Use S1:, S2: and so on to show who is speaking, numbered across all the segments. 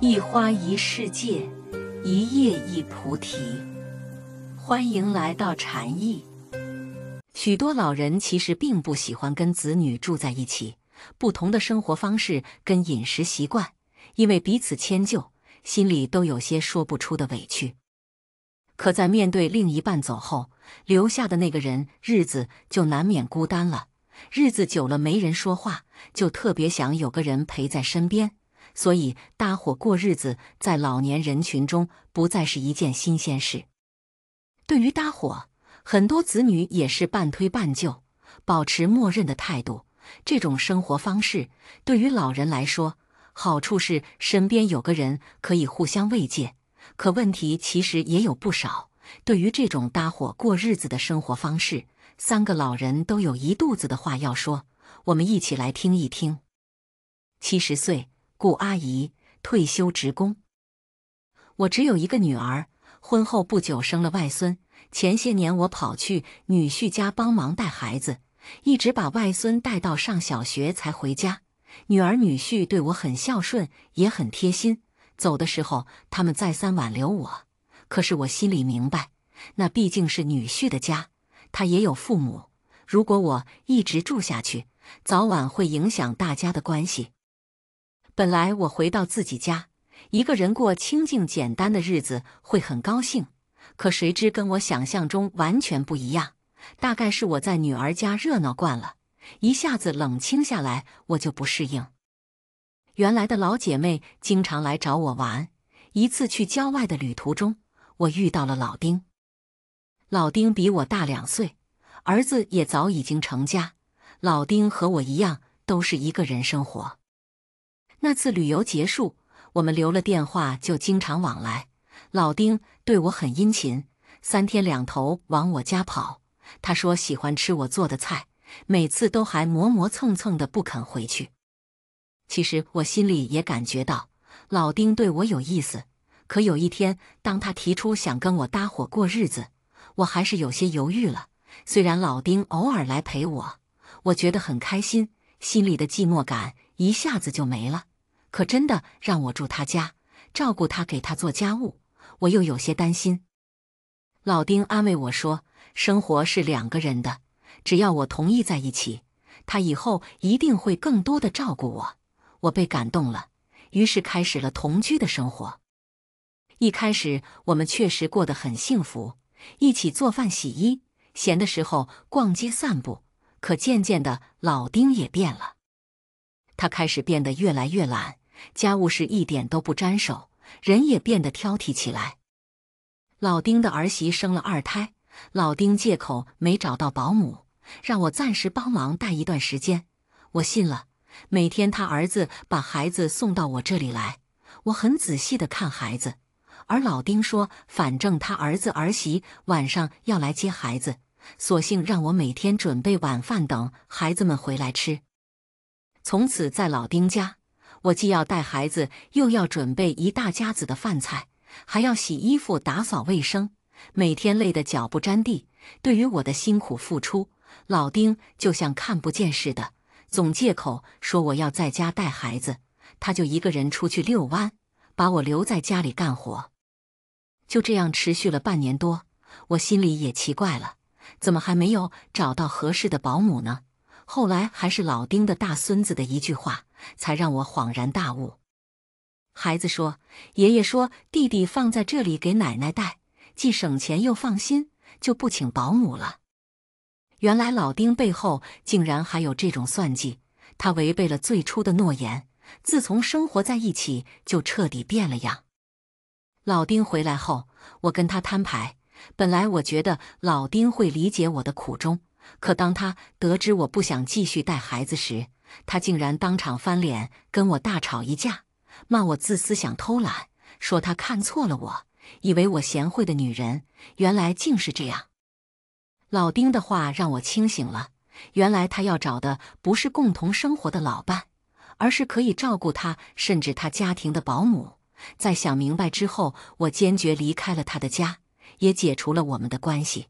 S1: 一花一世界，一叶一菩提。欢迎来到禅意。许多老人其实并不喜欢跟子女住在一起，不同的生活方式跟饮食习惯，因为彼此迁就，心里都有些说不出的委屈。可在面对另一半走后，留下的那个人，日子就难免孤单了。日子久了，没人说话，就特别想有个人陪在身边。所以搭伙过日子在老年人群中不再是一件新鲜事。对于搭伙，很多子女也是半推半就，保持默认的态度。这种生活方式对于老人来说，好处是身边有个人可以互相慰藉。可问题其实也有不少。对于这种搭伙过日子的生活方式，三个老人都有一肚子的话要说，我们一起来听一听。七十岁。顾阿姨，退休职工。我只有一个女儿，婚后不久生了外孙。前些年我跑去女婿家帮忙带孩子，一直把外孙带到上小学才回家。女儿、女婿对我很孝顺，也很贴心。走的时候，他们再三挽留我。可是我心里明白，那毕竟是女婿的家，他也有父母。如果我一直住下去，早晚会影响大家的关系。本来我回到自己家，一个人过清静简单的日子会很高兴。可谁知跟我想象中完全不一样。大概是我在女儿家热闹惯了，一下子冷清下来，我就不适应。原来的老姐妹经常来找我玩。一次去郊外的旅途中，我遇到了老丁。老丁比我大两岁，儿子也早已经成家。老丁和我一样，都是一个人生活。那次旅游结束，我们留了电话，就经常往来。老丁对我很殷勤，三天两头往我家跑。他说喜欢吃我做的菜，每次都还磨磨蹭蹭的不肯回去。其实我心里也感觉到老丁对我有意思。可有一天，当他提出想跟我搭伙过日子，我还是有些犹豫了。虽然老丁偶尔来陪我，我觉得很开心，心里的寂寞感。一下子就没了，可真的让我住他家，照顾他，给他做家务，我又有些担心。老丁安慰我说：“生活是两个人的，只要我同意在一起，他以后一定会更多的照顾我。”我被感动了，于是开始了同居的生活。一开始我们确实过得很幸福，一起做饭、洗衣，闲的时候逛街、散步。可渐渐的，老丁也变了。他开始变得越来越懒，家务事一点都不沾手，人也变得挑剔起来。老丁的儿媳生了二胎，老丁借口没找到保姆，让我暂时帮忙带一段时间。我信了，每天他儿子把孩子送到我这里来，我很仔细的看孩子。而老丁说，反正他儿子儿媳晚上要来接孩子，索性让我每天准备晚饭等孩子们回来吃。从此在老丁家，我既要带孩子，又要准备一大家子的饭菜，还要洗衣服、打扫卫生，每天累得脚不沾地。对于我的辛苦付出，老丁就像看不见似的，总借口说我要在家带孩子，他就一个人出去遛弯，把我留在家里干活。就这样持续了半年多，我心里也奇怪了，怎么还没有找到合适的保姆呢？后来还是老丁的大孙子的一句话，才让我恍然大悟。孩子说：“爷爷说弟弟放在这里给奶奶带，既省钱又放心，就不请保姆了。”原来老丁背后竟然还有这种算计，他违背了最初的诺言。自从生活在一起，就彻底变了样。老丁回来后，我跟他摊牌。本来我觉得老丁会理解我的苦衷。可当他得知我不想继续带孩子时，他竟然当场翻脸，跟我大吵一架，骂我自私，想偷懒，说他看错了我，以为我贤惠的女人，原来竟是这样。老丁的话让我清醒了，原来他要找的不是共同生活的老伴，而是可以照顾他甚至他家庭的保姆。在想明白之后，我坚决离开了他的家，也解除了我们的关系。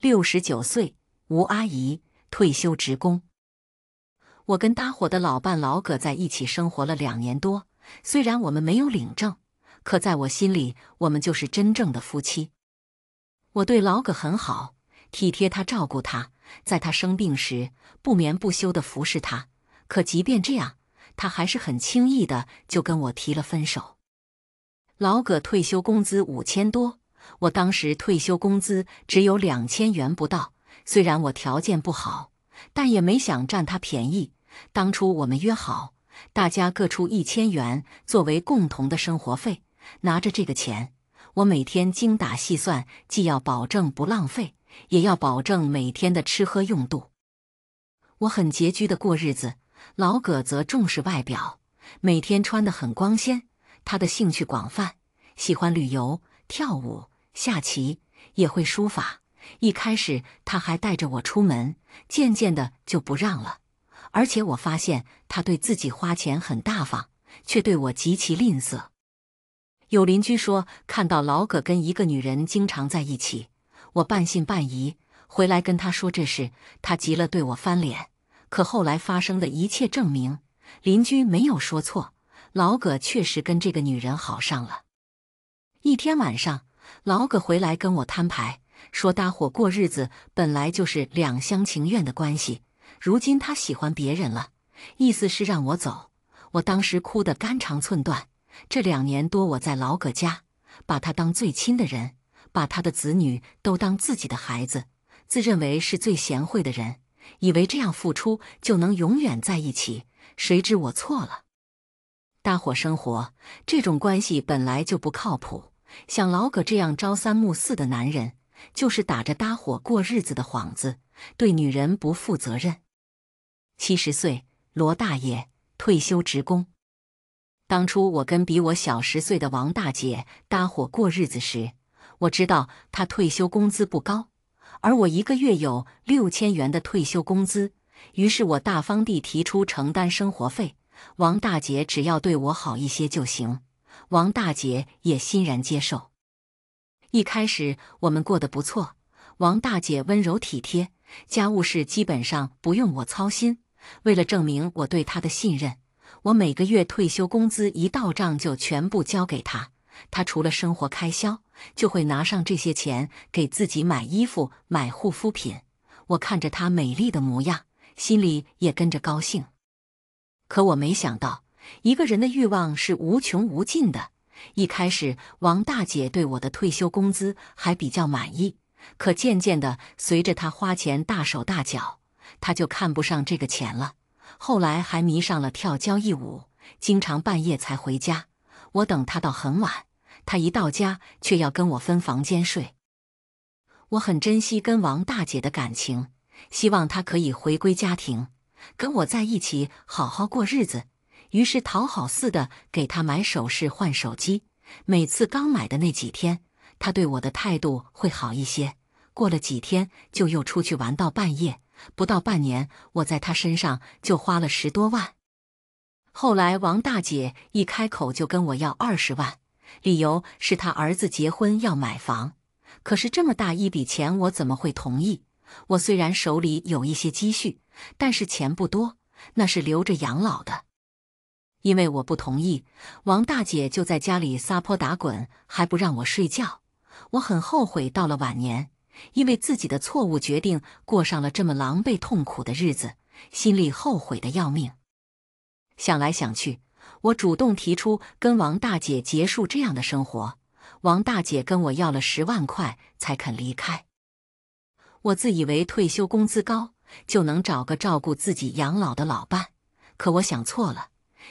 S1: 六十九岁。吴阿姨，退休职工。我跟搭伙的老伴老葛在一起生活了两年多，虽然我们没有领证，可在我心里，我们就是真正的夫妻。我对老葛很好，体贴他，照顾他，在他生病时不眠不休地服侍他。可即便这样，他还是很轻易的就跟我提了分手。老葛退休工资五千多，我当时退休工资只有两千元不到。虽然我条件不好，但也没想占他便宜。当初我们约好，大家各出一千元作为共同的生活费。拿着这个钱，我每天精打细算，既要保证不浪费，也要保证每天的吃喝用度。我很拮据的过日子，老葛则重视外表，每天穿得很光鲜。他的兴趣广泛，喜欢旅游、跳舞、下棋，也会书法。一开始他还带着我出门，渐渐的就不让了。而且我发现他对自己花钱很大方，却对我极其吝啬。有邻居说看到老葛跟一个女人经常在一起，我半信半疑，回来跟他说这事，他急了，对我翻脸。可后来发生的一切证明，邻居没有说错，老葛确实跟这个女人好上了。一天晚上，老葛回来跟我摊牌。说搭伙过日子本来就是两厢情愿的关系，如今他喜欢别人了，意思是让我走。我当时哭得肝肠寸断。这两年多我在老葛家，把他当最亲的人，把他的子女都当自己的孩子，自认为是最贤惠的人，以为这样付出就能永远在一起，谁知我错了。搭伙生活这种关系本来就不靠谱，像老葛这样朝三暮四的男人。就是打着搭伙过日子的幌子，对女人不负责任。七十岁，罗大爷，退休职工。当初我跟比我小十岁的王大姐搭伙过日子时，我知道她退休工资不高，而我一个月有六千元的退休工资，于是我大方地提出承担生活费，王大姐只要对我好一些就行。王大姐也欣然接受。一开始我们过得不错，王大姐温柔体贴，家务事基本上不用我操心。为了证明我对她的信任，我每个月退休工资一到账就全部交给她。她除了生活开销，就会拿上这些钱给自己买衣服、买护肤品。我看着她美丽的模样，心里也跟着高兴。可我没想到，一个人的欲望是无穷无尽的。一开始，王大姐对我的退休工资还比较满意，可渐渐的，随着她花钱大手大脚，她就看不上这个钱了。后来还迷上了跳交谊舞，经常半夜才回家。我等她到很晚，她一到家却要跟我分房间睡。我很珍惜跟王大姐的感情，希望她可以回归家庭，跟我在一起好好过日子。于是讨好似的给他买首饰、换手机。每次刚买的那几天，他对我的态度会好一些。过了几天，就又出去玩到半夜。不到半年，我在他身上就花了十多万。后来王大姐一开口就跟我要二十万，理由是他儿子结婚要买房。可是这么大一笔钱，我怎么会同意？我虽然手里有一些积蓄，但是钱不多，那是留着养老的。因为我不同意，王大姐就在家里撒泼打滚，还不让我睡觉。我很后悔到了晚年，因为自己的错误决定，过上了这么狼狈痛苦的日子，心里后悔的要命。想来想去，我主动提出跟王大姐结束这样的生活。王大姐跟我要了十万块才肯离开。我自以为退休工资高，就能找个照顾自己养老的老伴，可我想错了。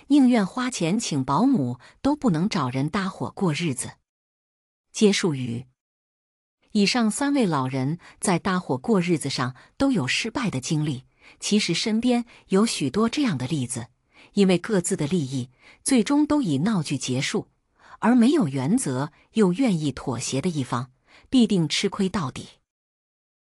S1: 宁愿花钱请保姆，都不能找人搭伙过日子。结束语，以上三位老人在搭伙过日子上都有失败的经历。其实身边有许多这样的例子，因为各自的利益，最终都以闹剧结束。而没有原则又愿意妥协的一方，必定吃亏到底。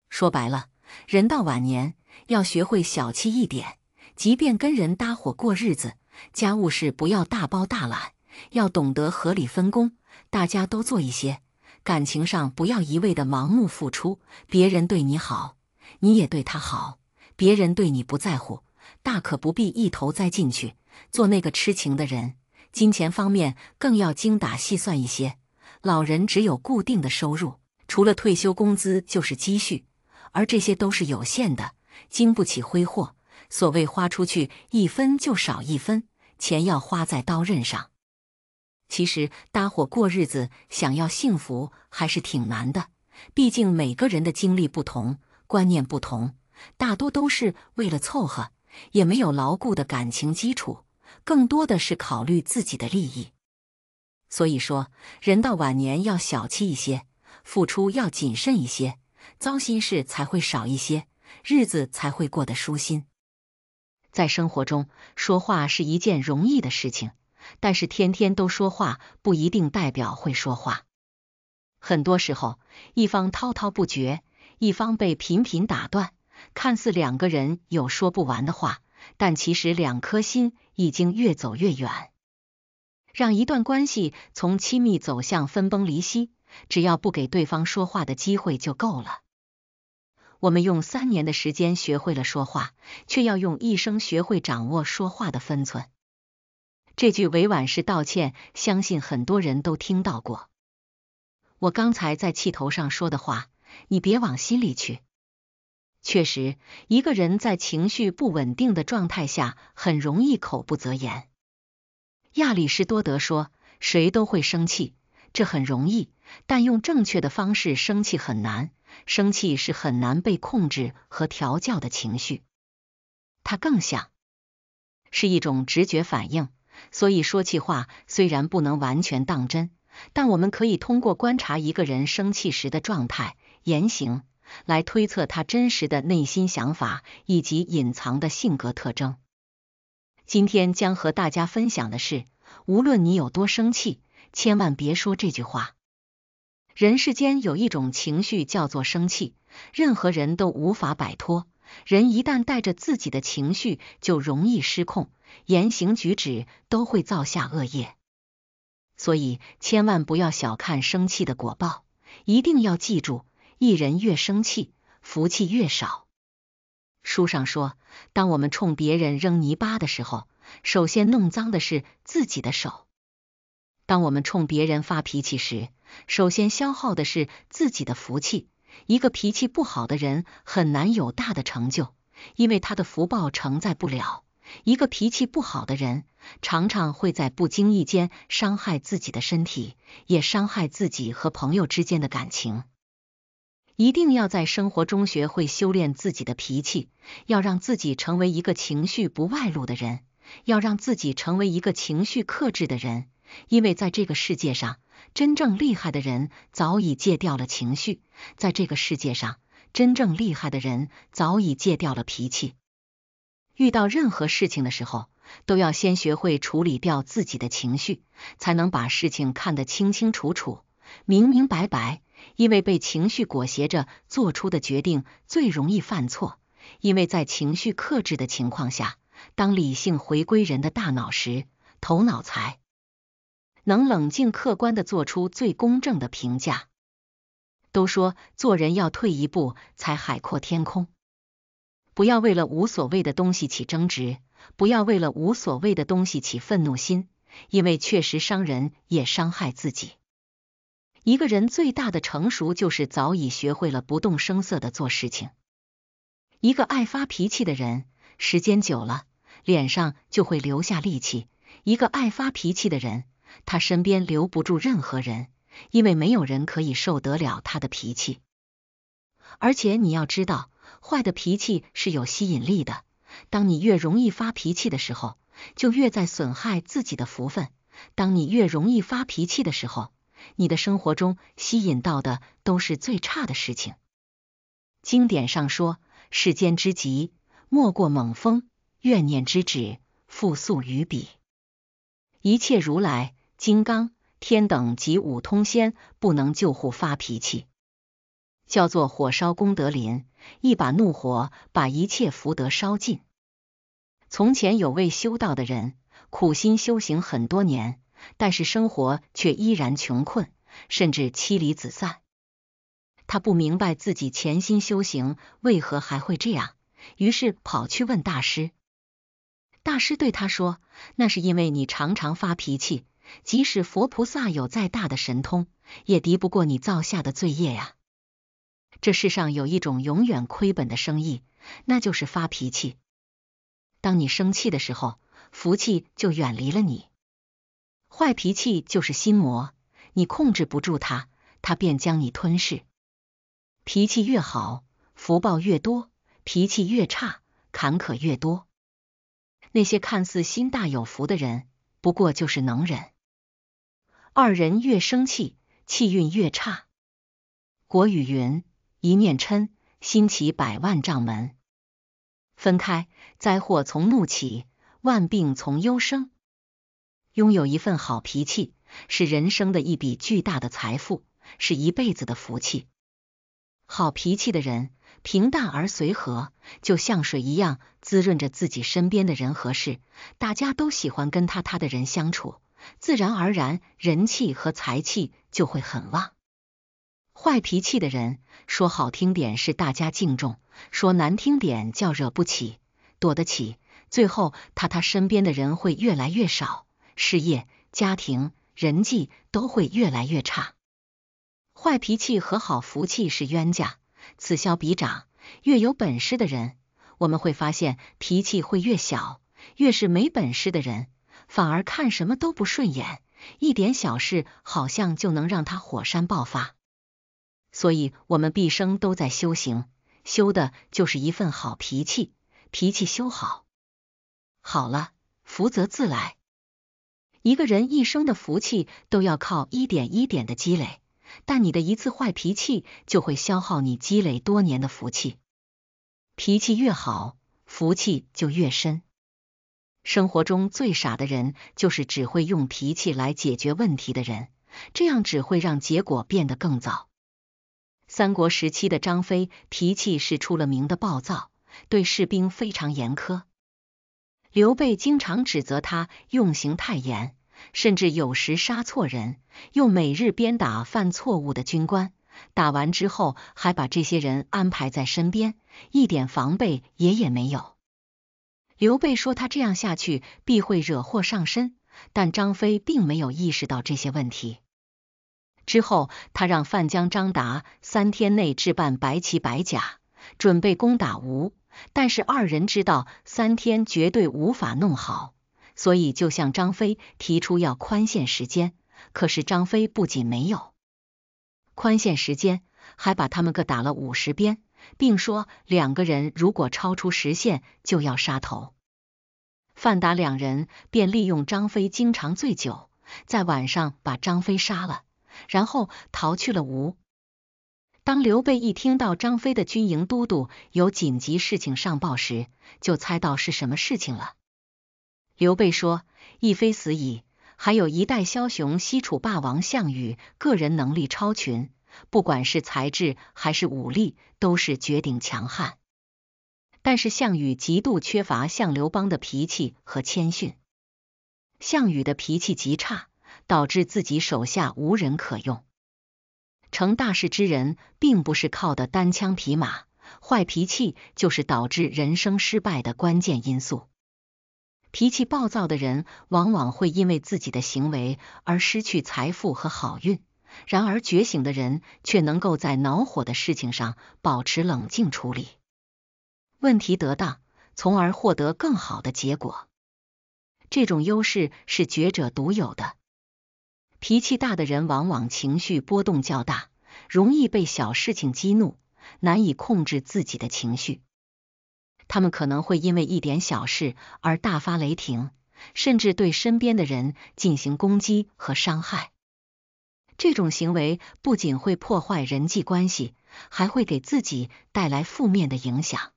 S1: 说白了，人到晚年要学会小气一点，即便跟人搭伙过日子。家务事不要大包大揽，要懂得合理分工，大家都做一些。感情上不要一味的盲目付出，别人对你好，你也对他好；别人对你不在乎，大可不必一头栽进去，做那个痴情的人。金钱方面更要精打细算一些。老人只有固定的收入，除了退休工资就是积蓄，而这些都是有限的，经不起挥霍。所谓花出去一分就少一分，钱要花在刀刃上。其实搭伙过日子，想要幸福还是挺难的。毕竟每个人的经历不同，观念不同，大多都是为了凑合，也没有牢固的感情基础，更多的是考虑自己的利益。所以说，人到晚年要小气一些，付出要谨慎一些，糟心事才会少一些，日子才会过得舒心。在生活中，说话是一件容易的事情，但是天天都说话不一定代表会说话。很多时候，一方滔滔不绝，一方被频频打断，看似两个人有说不完的话，但其实两颗心已经越走越远，让一段关系从亲密走向分崩离析。只要不给对方说话的机会就够了。我们用三年的时间学会了说话，却要用一生学会掌握说话的分寸。这句委婉式道歉，相信很多人都听到过。我刚才在气头上说的话，你别往心里去。确实，一个人在情绪不稳定的状态下，很容易口不择言。亚里士多德说：“谁都会生气，这很容易，但用正确的方式生气很难。”生气是很难被控制和调教的情绪，它更像是一种直觉反应。所以说气话虽然不能完全当真，但我们可以通过观察一个人生气时的状态、言行，来推测他真实的内心想法以及隐藏的性格特征。今天将和大家分享的是，无论你有多生气，千万别说这句话。人世间有一种情绪叫做生气，任何人都无法摆脱。人一旦带着自己的情绪，就容易失控，言行举止都会造下恶业。所以千万不要小看生气的果报，一定要记住，一人越生气，福气越少。书上说，当我们冲别人扔泥巴的时候，首先弄脏的是自己的手；当我们冲别人发脾气时，首先消耗的是自己的福气。一个脾气不好的人很难有大的成就，因为他的福报承载不了。一个脾气不好的人，常常会在不经意间伤害自己的身体，也伤害自己和朋友之间的感情。一定要在生活中学会修炼自己的脾气，要让自己成为一个情绪不外露的人，要让自己成为一个情绪克制的人，因为在这个世界上。真正厉害的人早已戒掉了情绪，在这个世界上，真正厉害的人早已戒掉了脾气。遇到任何事情的时候，都要先学会处理掉自己的情绪，才能把事情看得清清楚楚、明明白白。因为被情绪裹挟着做出的决定最容易犯错，因为在情绪克制的情况下，当理性回归人的大脑时，头脑才。能冷静客观的做出最公正的评价。都说做人要退一步才海阔天空，不要为了无所谓的东西起争执，不要为了无所谓的东西起愤怒心，因为确实伤人也伤害自己。一个人最大的成熟，就是早已学会了不动声色的做事情。一个爱发脾气的人，时间久了脸上就会留下戾气。一个爱发脾气的人。他身边留不住任何人，因为没有人可以受得了他的脾气。而且你要知道，坏的脾气是有吸引力的。当你越容易发脾气的时候，就越在损害自己的福分。当你越容易发脾气的时候，你的生活中吸引到的都是最差的事情。经典上说：“世间之疾，莫过猛风；怨念之止，复诉于彼。一切如来。”金刚天等及五通仙不能救护发脾气，叫做火烧功德林，一把怒火把一切福德烧尽。从前有位修道的人，苦心修行很多年，但是生活却依然穷困，甚至妻离子散。他不明白自己潜心修行为何还会这样，于是跑去问大师。大师对他说：“那是因为你常常发脾气。”即使佛菩萨有再大的神通，也敌不过你造下的罪业呀。这世上有一种永远亏本的生意，那就是发脾气。当你生气的时候，福气就远离了你。坏脾气就是心魔，你控制不住它，它便将你吞噬。脾气越好，福报越多；脾气越差，坎坷越多。那些看似心大有福的人，不过就是能忍。二人越生气，气运越差。国语云：“一念嗔，心起百万丈门；分开，灾祸从怒起，万病从忧生。”拥有一份好脾气，是人生的一笔巨大的财富，是一辈子的福气。好脾气的人，平淡而随和，就像水一样，滋润着自己身边的人和事，大家都喜欢跟他他的人相处。自然而然，人气和财气就会很旺。坏脾气的人，说好听点是大家敬重，说难听点叫惹不起，躲得起。最后，他他身边的人会越来越少，事业、家庭、人际都会越来越差。坏脾气和好福气是冤家，此消彼长。越有本事的人，我们会发现脾气会越小；越是没本事的人。反而看什么都不顺眼，一点小事好像就能让他火山爆发。所以，我们毕生都在修行，修的就是一份好脾气。脾气修好，好了，福泽自来。一个人一生的福气都要靠一点一点的积累，但你的一次坏脾气就会消耗你积累多年的福气。脾气越好，福气就越深。生活中最傻的人，就是只会用脾气来解决问题的人，这样只会让结果变得更糟。三国时期的张飞脾气是出了名的暴躁，对士兵非常严苛。刘备经常指责他用刑太严，甚至有时杀错人，又每日鞭打犯错误的军官，打完之后还把这些人安排在身边，一点防备也也没有。刘备说他这样下去必会惹祸上身，但张飞并没有意识到这些问题。之后，他让范疆、张达三天内置办白旗白甲，准备攻打吴。但是二人知道三天绝对无法弄好，所以就向张飞提出要宽限时间。可是张飞不仅没有宽限时间，还把他们各打了五十鞭。并说两个人如果超出时限就要杀头。范达两人便利用张飞经常醉酒，在晚上把张飞杀了，然后逃去了吴。当刘备一听到张飞的军营都督有紧急事情上报时，就猜到是什么事情了。刘备说：“一飞死矣，还有一代枭雄西楚霸王项羽，个人能力超群。”不管是才智还是武力，都是绝顶强悍。但是项羽极度缺乏像刘邦的脾气和谦逊。项羽的脾气极差，导致自己手下无人可用。成大事之人并不是靠的单枪匹马，坏脾气就是导致人生失败的关键因素。脾气暴躁的人往往会因为自己的行为而失去财富和好运。然而，觉醒的人却能够在恼火的事情上保持冷静，处理问题得当，从而获得更好的结果。这种优势是觉者独有的。脾气大的人往往情绪波动较大，容易被小事情激怒，难以控制自己的情绪。他们可能会因为一点小事而大发雷霆，甚至对身边的人进行攻击和伤害。这种行为不仅会破坏人际关系，还会给自己带来负面的影响。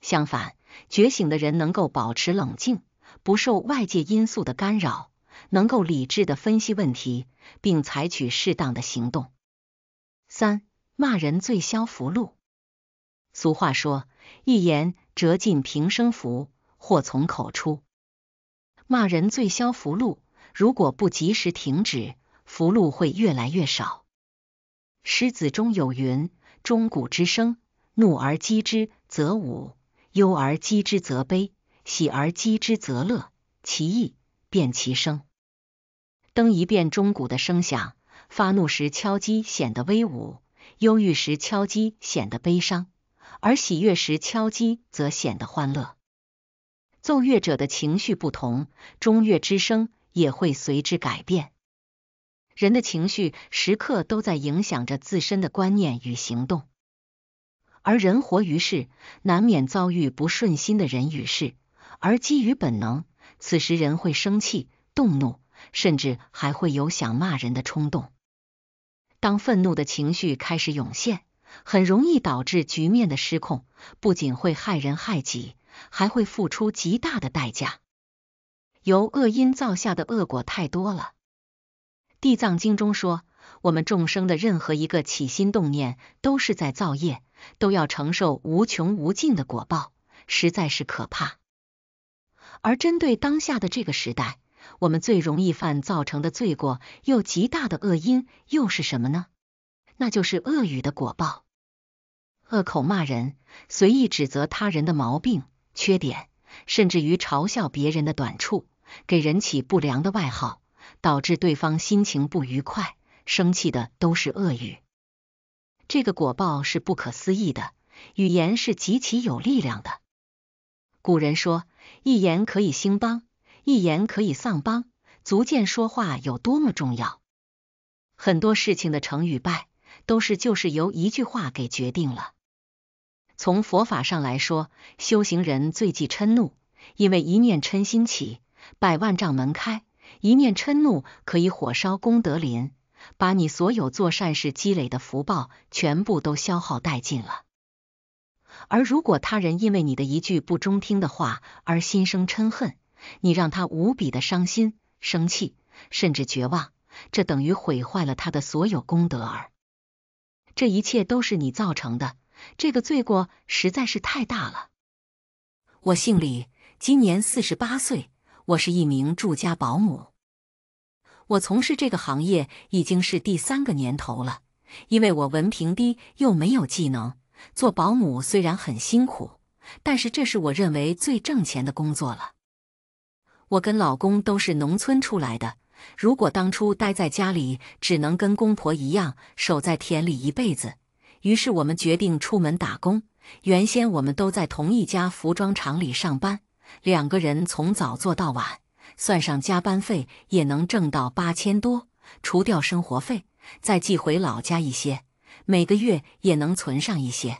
S1: 相反，觉醒的人能够保持冷静，不受外界因素的干扰，能够理智的分析问题，并采取适当的行动。三骂人最消福禄。俗话说，一言折尽平生福，祸从口出。骂人最消福禄，如果不及时停止。福禄会越来越少。《狮子中有云》：钟鼓之声，怒而击之则武，忧而击之则悲，喜而击之则乐。其意变其声。灯一遍钟鼓的声响，发怒时敲击显得威武，忧郁时敲击显得悲伤，而喜悦时敲击则显得欢乐。奏乐者的情绪不同，钟乐之声也会随之改变。人的情绪时刻都在影响着自身的观念与行动，而人活于世，难免遭遇不顺心的人与事，而基于本能，此时人会生气、动怒，甚至还会有想骂人的冲动。当愤怒的情绪开始涌现，很容易导致局面的失控，不仅会害人害己，还会付出极大的代价。由恶因造下的恶果太多了。地藏经中说，我们众生的任何一个起心动念都是在造业，都要承受无穷无尽的果报，实在是可怕。而针对当下的这个时代，我们最容易犯造成的罪过又极大的恶因又是什么呢？那就是恶语的果报，恶口骂人，随意指责他人的毛病、缺点，甚至于嘲笑别人的短处，给人起不良的外号。导致对方心情不愉快、生气的都是恶语，这个果报是不可思议的。语言是极其有力量的。古人说：“一言可以兴邦，一言可以丧邦”，足见说话有多么重要。很多事情的成与败，都是就是由一句话给决定了。从佛法上来说，修行人最忌嗔怒，因为一念嗔心起，百万丈门开。一念嗔怒，可以火烧功德林，把你所有做善事积累的福报全部都消耗殆尽了。而如果他人因为你的一句不中听的话而心生嗔恨，你让他无比的伤心、生气，甚至绝望，这等于毁坏了他的所有功德。儿，这一切都是你造成的，这个罪过实在是太大了。我姓李，今年四十八岁，我是一名住家保姆。我从事这个行业已经是第三个年头了，因为我文凭低又没有技能，做保姆虽然很辛苦，但是这是我认为最挣钱的工作了。我跟老公都是农村出来的，如果当初待在家里，只能跟公婆一样守在田里一辈子。于是我们决定出门打工。原先我们都在同一家服装厂里上班，两个人从早做到晚。算上加班费，也能挣到八千多。除掉生活费，再寄回老家一些，每个月也能存上一些。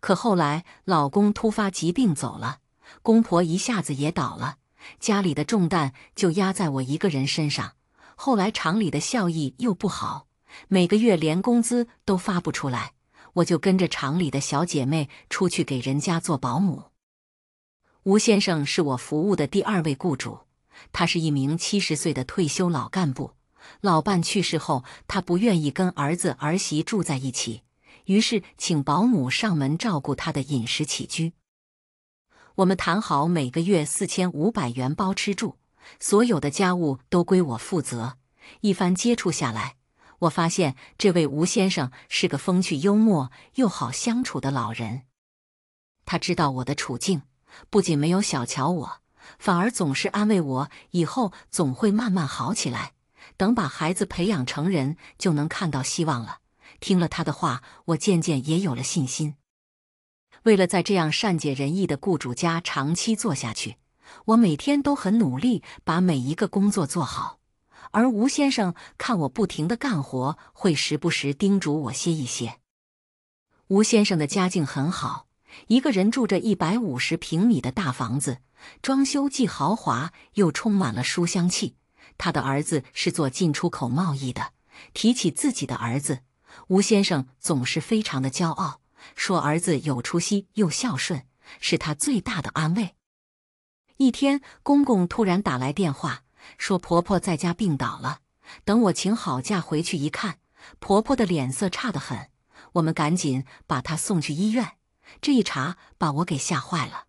S1: 可后来，老公突发疾病走了，公婆一下子也倒了，家里的重担就压在我一个人身上。后来厂里的效益又不好，每个月连工资都发不出来，我就跟着厂里的小姐妹出去给人家做保姆。吴先生是我服务的第二位雇主，他是一名七十岁的退休老干部。老伴去世后，他不愿意跟儿子儿媳住在一起，于是请保姆上门照顾他的饮食起居。我们谈好每个月四千五百元包吃住，所有的家务都归我负责。一番接触下来，我发现这位吴先生是个风趣幽默又好相处的老人。他知道我的处境。不仅没有小瞧我，反而总是安慰我，以后总会慢慢好起来。等把孩子培养成人，就能看到希望了。听了他的话，我渐渐也有了信心。为了在这样善解人意的雇主家长期做下去，我每天都很努力，把每一个工作做好。而吴先生看我不停地干活，会时不时叮嘱我歇一歇。吴先生的家境很好。一个人住着一百五十平米的大房子，装修既豪华又充满了书香气。他的儿子是做进出口贸易的。提起自己的儿子，吴先生总是非常的骄傲，说儿子有出息又孝顺，是他最大的安慰。一天，公公突然打来电话，说婆婆在家病倒了。等我请好假回去一看，婆婆的脸色差得很，我们赶紧把她送去医院。这一查把我给吓坏了，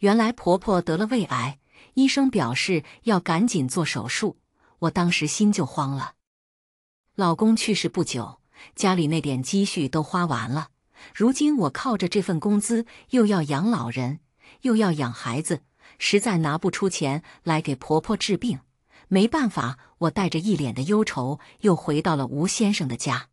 S1: 原来婆婆得了胃癌，医生表示要赶紧做手术。我当时心就慌了。老公去世不久，家里那点积蓄都花完了，如今我靠着这份工资，又要养老人，又要养孩子，实在拿不出钱来给婆婆治病。没办法，我带着一脸的忧愁又回到了吴先生的家。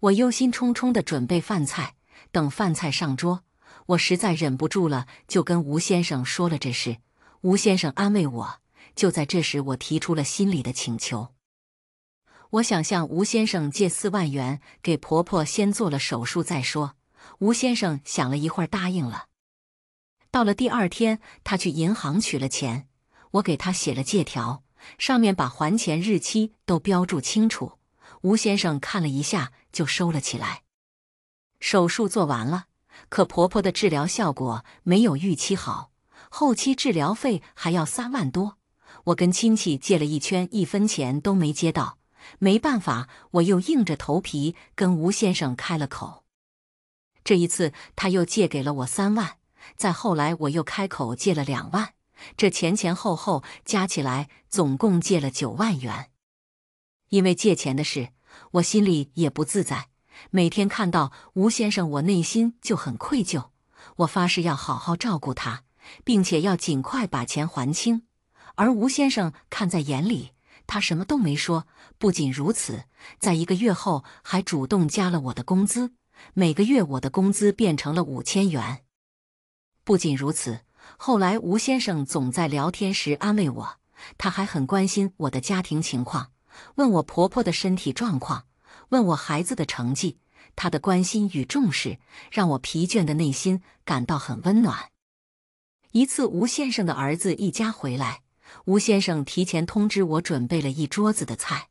S1: 我忧心忡忡的准备饭菜。等饭菜上桌，我实在忍不住了，就跟吴先生说了这事。吴先生安慰我。就在这时，我提出了心里的请求，我想向吴先生借四万元给婆婆先做了手术再说。吴先生想了一会儿，答应了。到了第二天，他去银行取了钱，我给他写了借条，上面把还钱日期都标注清楚。吴先生看了一下，就收了起来。手术做完了，可婆婆的治疗效果没有预期好，后期治疗费还要三万多。我跟亲戚借了一圈，一分钱都没借到。没办法，我又硬着头皮跟吴先生开了口。这一次他又借给了我三万，再后来我又开口借了两万，这前前后后加起来总共借了九万元。因为借钱的事，我心里也不自在。每天看到吴先生，我内心就很愧疚。我发誓要好好照顾他，并且要尽快把钱还清。而吴先生看在眼里，他什么都没说。不仅如此，在一个月后，还主动加了我的工资，每个月我的工资变成了五千元。不仅如此，后来吴先生总在聊天时安慰我，他还很关心我的家庭情况，问我婆婆的身体状况。问我孩子的成绩，他的关心与重视让我疲倦的内心感到很温暖。一次，吴先生的儿子一家回来，吴先生提前通知我准备了一桌子的菜。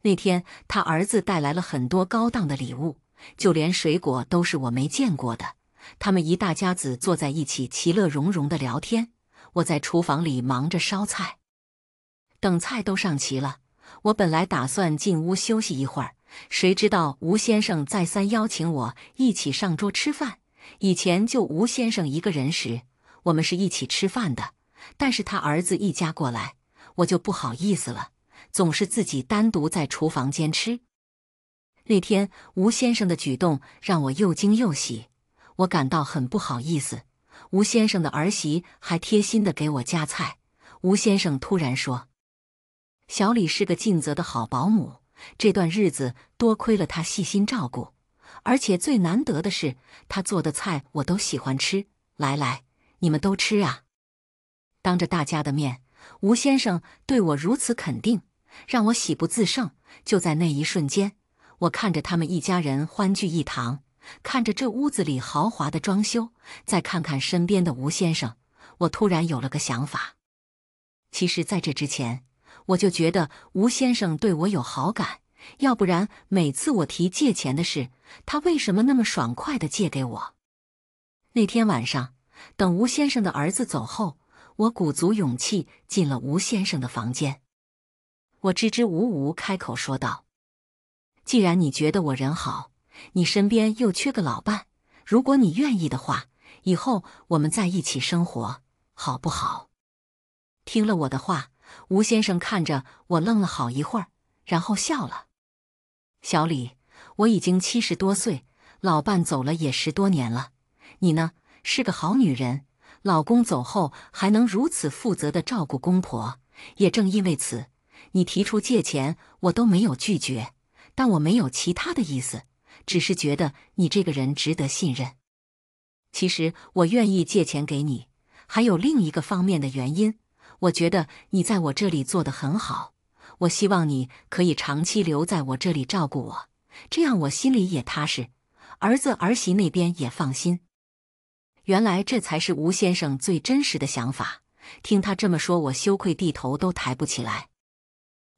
S1: 那天，他儿子带来了很多高档的礼物，就连水果都是我没见过的。他们一大家子坐在一起，其乐融融的聊天。我在厨房里忙着烧菜，等菜都上齐了。我本来打算进屋休息一会儿，谁知道吴先生再三邀请我一起上桌吃饭。以前就吴先生一个人时，我们是一起吃饭的，但是他儿子一家过来，我就不好意思了，总是自己单独在厨房间吃。那天吴先生的举动让我又惊又喜，我感到很不好意思。吴先生的儿媳还贴心的给我夹菜。吴先生突然说。小李是个尽责的好保姆，这段日子多亏了他细心照顾，而且最难得的是他做的菜我都喜欢吃。来来，你们都吃啊！当着大家的面，吴先生对我如此肯定，让我喜不自胜。就在那一瞬间，我看着他们一家人欢聚一堂，看着这屋子里豪华的装修，再看看身边的吴先生，我突然有了个想法。其实，在这之前。我就觉得吴先生对我有好感，要不然每次我提借钱的事，他为什么那么爽快的借给我？那天晚上，等吴先生的儿子走后，我鼓足勇气进了吴先生的房间，我支支吾吾开口说道：“既然你觉得我人好，你身边又缺个老伴，如果你愿意的话，以后我们在一起生活，好不好？”听了我的话。吴先生看着我，愣了好一会儿，然后笑了。小李，我已经七十多岁，老伴走了也十多年了。你呢？是个好女人，老公走后还能如此负责的照顾公婆。也正因为此，你提出借钱，我都没有拒绝。但我没有其他的意思，只是觉得你这个人值得信任。其实，我愿意借钱给你，还有另一个方面的原因。我觉得你在我这里做得很好，我希望你可以长期留在我这里照顾我，这样我心里也踏实，儿子儿媳那边也放心。原来这才是吴先生最真实的想法。听他这么说，我羞愧地头都抬不起来。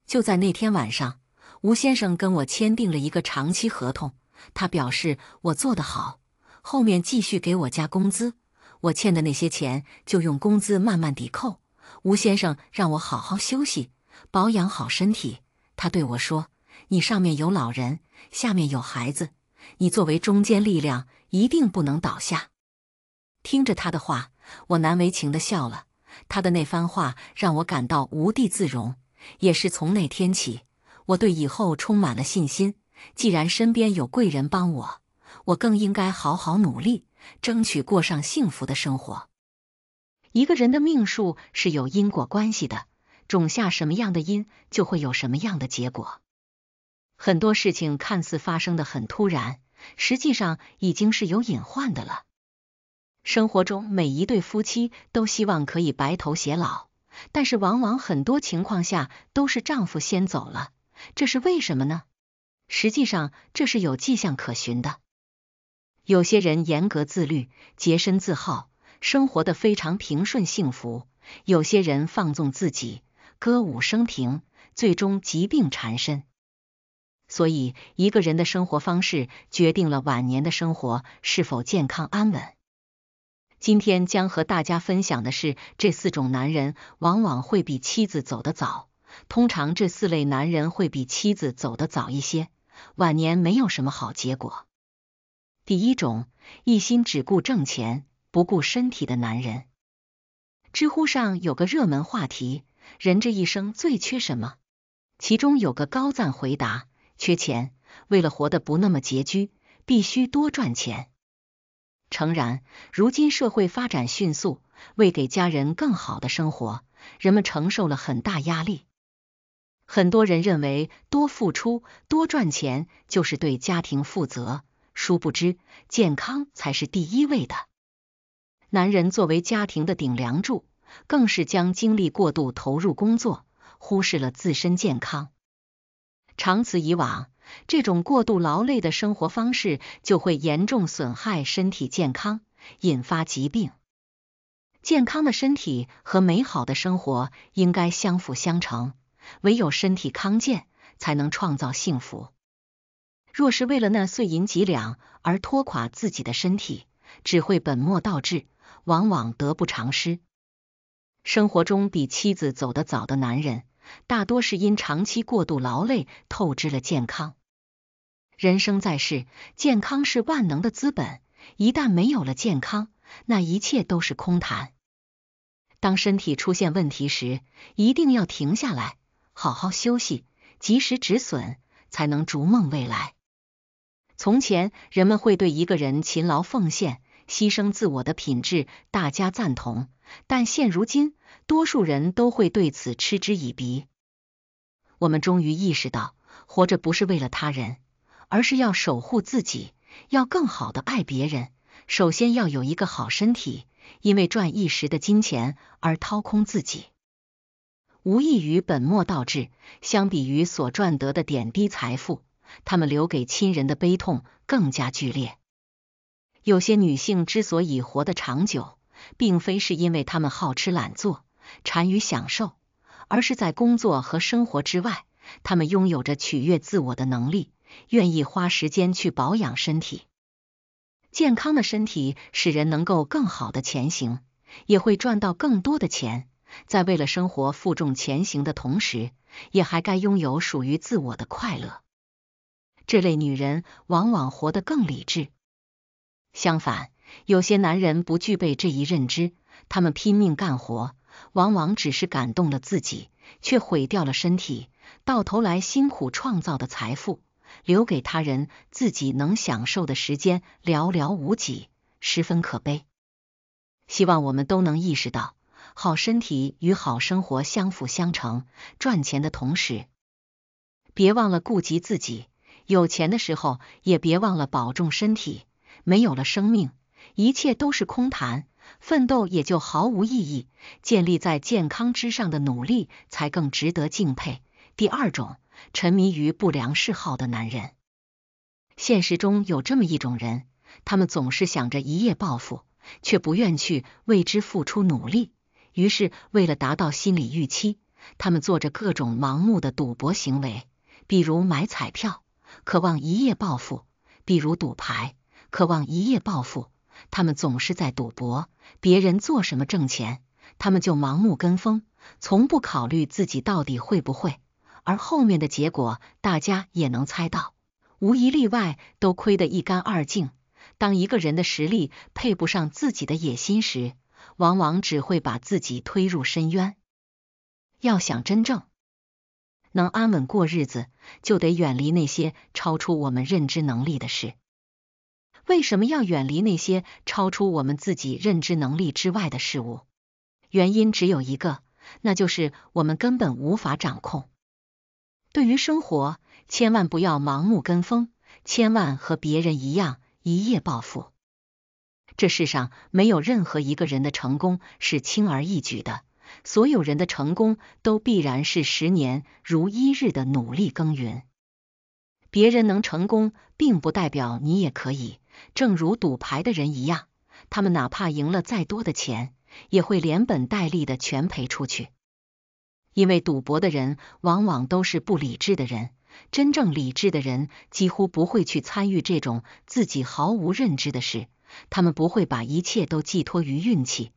S1: 就在那天晚上，吴先生跟我签订了一个长期合同，他表示我做得好，后面继续给我加工资，我欠的那些钱就用工资慢慢抵扣。吴先生让我好好休息，保养好身体。他对我说：“你上面有老人，下面有孩子，你作为中间力量，一定不能倒下。”听着他的话，我难为情地笑了。他的那番话让我感到无地自容。也是从那天起，我对以后充满了信心。既然身边有贵人帮我，我更应该好好努力，争取过上幸福的生活。一个人的命数是有因果关系的，种下什么样的因，就会有什么样的结果。很多事情看似发生的很突然，实际上已经是有隐患的了。生活中每一对夫妻都希望可以白头偕老，但是往往很多情况下都是丈夫先走了，这是为什么呢？实际上这是有迹象可循的。有些人严格自律，洁身自好。生活的非常平顺幸福，有些人放纵自己，歌舞升平，最终疾病缠身。所以，一个人的生活方式决定了晚年的生活是否健康安稳。今天将和大家分享的是，这四种男人往往会比妻子走得早。通常这四类男人会比妻子走得早一些，晚年没有什么好结果。第一种，一心只顾挣钱。不顾身体的男人，知乎上有个热门话题：人这一生最缺什么？其中有个高赞回答：缺钱。为了活得不那么拮据，必须多赚钱。诚然，如今社会发展迅速，为给家人更好的生活，人们承受了很大压力。很多人认为多付出、多赚钱就是对家庭负责，殊不知健康才是第一位的。男人作为家庭的顶梁柱，更是将精力过度投入工作，忽视了自身健康。长此以往，这种过度劳累的生活方式就会严重损害身体健康，引发疾病。健康的身体和美好的生活应该相辅相成，唯有身体康健，才能创造幸福。若是为了那碎银几两而拖垮自己的身体，只会本末倒置。往往得不偿失。生活中比妻子走得早的男人，大多是因长期过度劳累透支了健康。人生在世，健康是万能的资本，一旦没有了健康，那一切都是空谈。当身体出现问题时，一定要停下来，好好休息，及时止损，才能逐梦未来。从前，人们会对一个人勤劳奉献。牺牲自我的品质，大家赞同，但现如今，多数人都会对此嗤之以鼻。我们终于意识到，活着不是为了他人，而是要守护自己，要更好的爱别人。首先要有一个好身体，因为赚一时的金钱而掏空自己，无异于本末倒置。相比于所赚得的点滴财富，他们留给亲人的悲痛更加剧烈。有些女性之所以活得长久，并非是因为她们好吃懒做、馋于享受，而是在工作和生活之外，她们拥有着取悦自我的能力，愿意花时间去保养身体。健康的身体使人能够更好的前行，也会赚到更多的钱。在为了生活负重前行的同时，也还该拥有属于自我的快乐。这类女人往往活得更理智。相反，有些男人不具备这一认知，他们拼命干活，往往只是感动了自己，却毁掉了身体，到头来辛苦创造的财富，留给他人，自己能享受的时间寥寥无几，十分可悲。希望我们都能意识到，好身体与好生活相辅相成，赚钱的同时，别忘了顾及自己，有钱的时候也别忘了保重身体。没有了生命，一切都是空谈，奋斗也就毫无意义。建立在健康之上的努力才更值得敬佩。第二种，沉迷于不良嗜好的男人，现实中有这么一种人，他们总是想着一夜暴富，却不愿去为之付出努力。于是，为了达到心理预期，他们做着各种盲目的赌博行为，比如买彩票，渴望一夜暴富；比如赌牌。渴望一夜暴富，他们总是在赌博。别人做什么挣钱，他们就盲目跟风，从不考虑自己到底会不会。而后面的结果，大家也能猜到，无一例外都亏得一干二净。当一个人的实力配不上自己的野心时，往往只会把自己推入深渊。要想真正能安稳过日子，就得远离那些超出我们认知能力的事。为什么要远离那些超出我们自己认知能力之外的事物？原因只有一个，那就是我们根本无法掌控。对于生活，千万不要盲目跟风，千万和别人一样一夜暴富。这世上没有任何一个人的成功是轻而易举的，所有人的成功都必然是十年如一日的努力耕耘。别人能成功，并不代表你也可以。正如赌牌的人一样，他们哪怕赢了再多的钱，也会连本带利的全赔出去。因为赌博的人往往都是不理智的人，真正理智的人几乎不会去参与这种自己毫无认知的事。他们不会把一切都寄托于运气，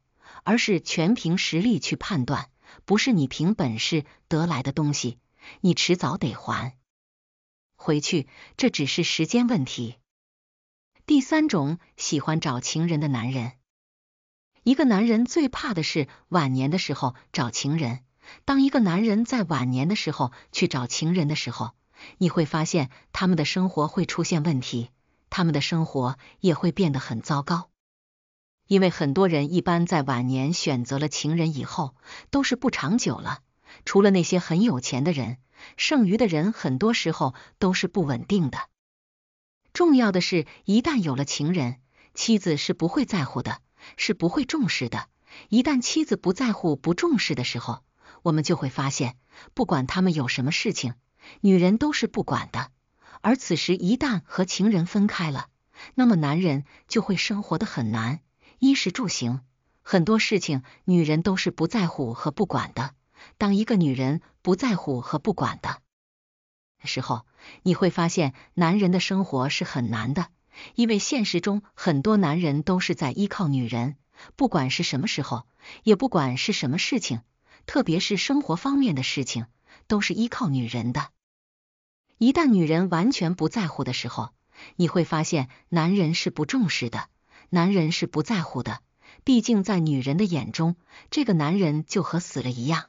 S1: 而是全凭实力去判断。不是你凭本事得来的东西，你迟早得还回去，这只是时间问题。第三种喜欢找情人的男人，一个男人最怕的是晚年的时候找情人。当一个男人在晚年的时候去找情人的时候，你会发现他们的生活会出现问题，他们的生活也会变得很糟糕。因为很多人一般在晚年选择了情人以后，都是不长久了。除了那些很有钱的人，剩余的人很多时候都是不稳定的。重要的是一旦有了情人，妻子是不会在乎的，是不会重视的。一旦妻子不在乎、不重视的时候，我们就会发现，不管他们有什么事情，女人都是不管的。而此时一旦和情人分开了，那么男人就会生活的很难，衣食住行很多事情，女人都是不在乎和不管的。当一个女人不在乎和不管的。时候你会发现，男人的生活是很难的，因为现实中很多男人都是在依靠女人，不管是什么时候，也不管是什么事情，特别是生活方面的事情，都是依靠女人的。一旦女人完全不在乎的时候，你会发现男人是不重视的，男人是不在乎的。毕竟在女人的眼中，这个男人就和死了一样。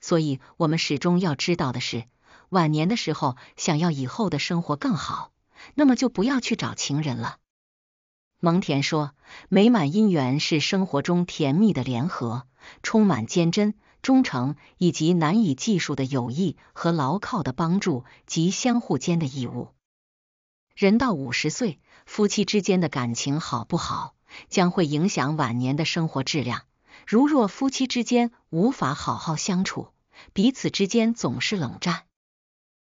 S1: 所以，我们始终要知道的是。晚年的时候，想要以后的生活更好，那么就不要去找情人了。蒙恬说，美满姻缘是生活中甜蜜的联合，充满坚贞、忠诚以及难以计数的友谊和牢靠的帮助及相互间的义务。人到五十岁，夫妻之间的感情好不好，将会影响晚年的生活质量。如若夫妻之间无法好好相处，彼此之间总是冷战。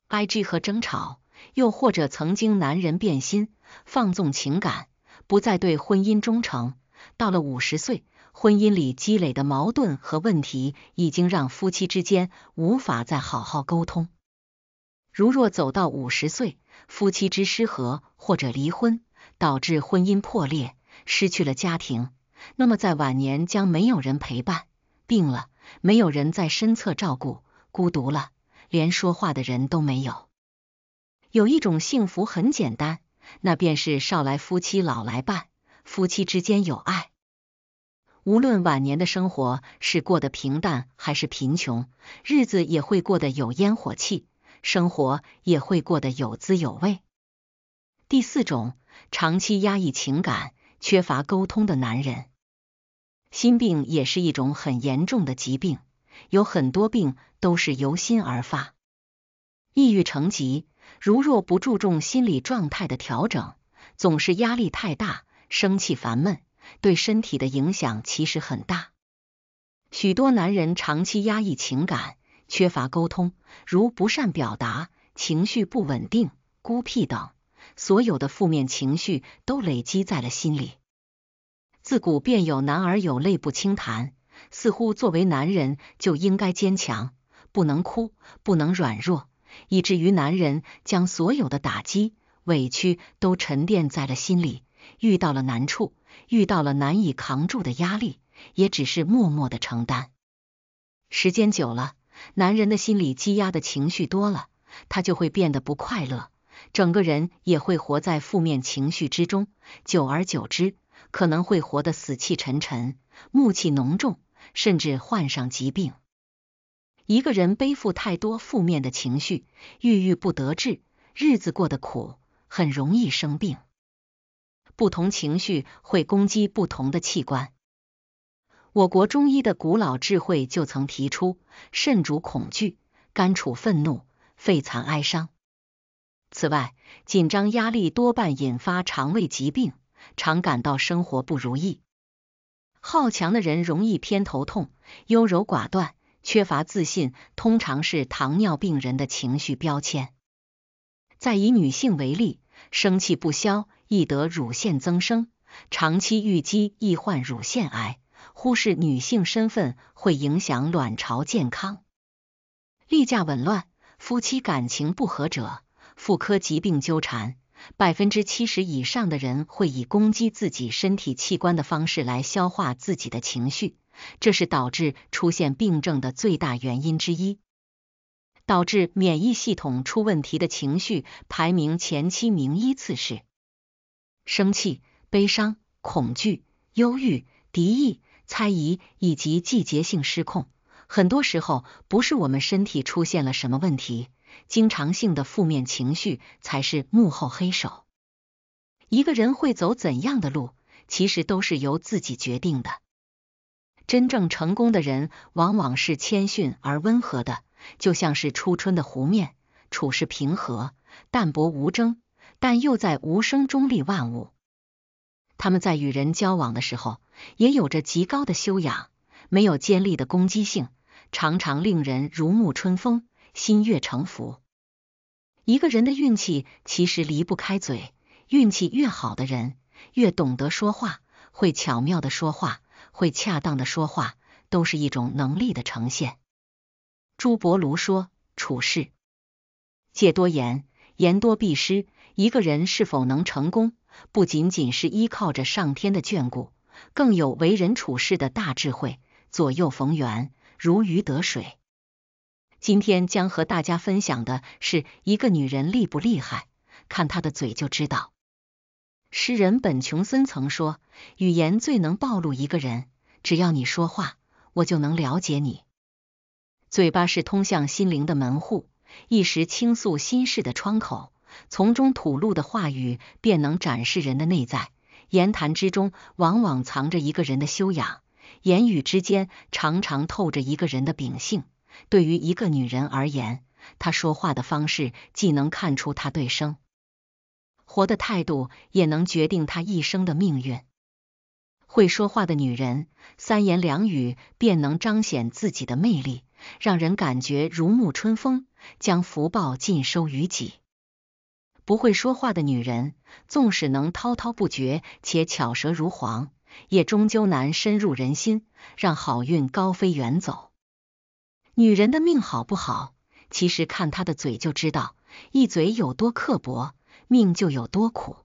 S1: I G 和争吵，又或者曾经男人变心、放纵情感，不再对婚姻忠诚。到了五十岁，婚姻里积累的矛盾和问题，已经让夫妻之间无法再好好沟通。如若走到五十岁，夫妻之失和或者离婚，导致婚姻破裂，失去了家庭，那么在晚年将没有人陪伴，病了没有人在身侧照顾，孤独了。连说话的人都没有。有一种幸福很简单，那便是少来夫妻老来伴，夫妻之间有爱。无论晚年的生活是过得平淡还是贫穷，日子也会过得有烟火气，生活也会过得有滋有味。第四种，长期压抑情感、缺乏沟通的男人，心病也是一种很严重的疾病。有很多病都是由心而发，抑郁成疾。如若不注重心理状态的调整，总是压力太大，生气烦闷，对身体的影响其实很大。许多男人长期压抑情感，缺乏沟通，如不善表达，情绪不稳定，孤僻等，所有的负面情绪都累积在了心里。自古便有男儿有泪不轻弹。似乎作为男人就应该坚强，不能哭，不能软弱，以至于男人将所有的打击、委屈都沉淀在了心里。遇到了难处，遇到了难以扛住的压力，也只是默默的承担。时间久了，男人的心里积压的情绪多了，他就会变得不快乐，整个人也会活在负面情绪之中。久而久之，可能会活得死气沉沉，暮气浓重。甚至患上疾病。一个人背负太多负面的情绪，郁郁不得志，日子过得苦，很容易生病。不同情绪会攻击不同的器官。我国中医的古老智慧就曾提出，肾主恐惧，肝处愤怒，肺藏哀伤。此外，紧张压力多半引发肠胃疾病，常感到生活不如意。好强的人容易偏头痛，优柔寡断，缺乏自信，通常是糖尿病人的情绪标签。再以女性为例，生气不消易得乳腺增生，长期淤积易患乳腺癌。忽视女性身份会影响卵巢健康，例假紊乱，夫妻感情不和者，妇科疾病纠缠。百分之七十以上的人会以攻击自己身体器官的方式来消化自己的情绪，这是导致出现病症的最大原因之一。导致免疫系统出问题的情绪排名前七名依次是：生气、悲伤、恐惧、忧郁、敌意、猜疑以及季节性失控。很多时候，不是我们身体出现了什么问题。经常性的负面情绪才是幕后黑手。一个人会走怎样的路，其实都是由自己决定的。真正成功的人，往往是谦逊而温和的，就像是初春的湖面，处事平和，淡泊无争，但又在无声中立万物。他们在与人交往的时候，也有着极高的修养，没有尖利的攻击性，常常令人如沐春风。心悦诚服。一个人的运气其实离不开嘴，运气越好的人越懂得说话，会巧妙的说话，会恰当的说话，都是一种能力的呈现。朱伯庐说：“处事戒多言，言多必失。”一个人是否能成功，不仅仅是依靠着上天的眷顾，更有为人处事的大智慧，左右逢源，如鱼得水。今天将和大家分享的是，一个女人厉不厉害，看她的嘴就知道。诗人本·琼森曾说：“语言最能暴露一个人，只要你说话，我就能了解你。”嘴巴是通向心灵的门户，一时倾诉心事的窗口，从中吐露的话语便能展示人的内在。言谈之中往往藏着一个人的修养，言语之间常常透着一个人的秉性。对于一个女人而言，她说话的方式既能看出她对生活的态度，也能决定她一生的命运。会说话的女人，三言两语便能彰显自己的魅力，让人感觉如沐春风，将福报尽收于己。不会说话的女人，纵使能滔滔不绝且巧舌如簧，也终究难深入人心，让好运高飞远走。女人的命好不好，其实看她的嘴就知道，一嘴有多刻薄，命就有多苦。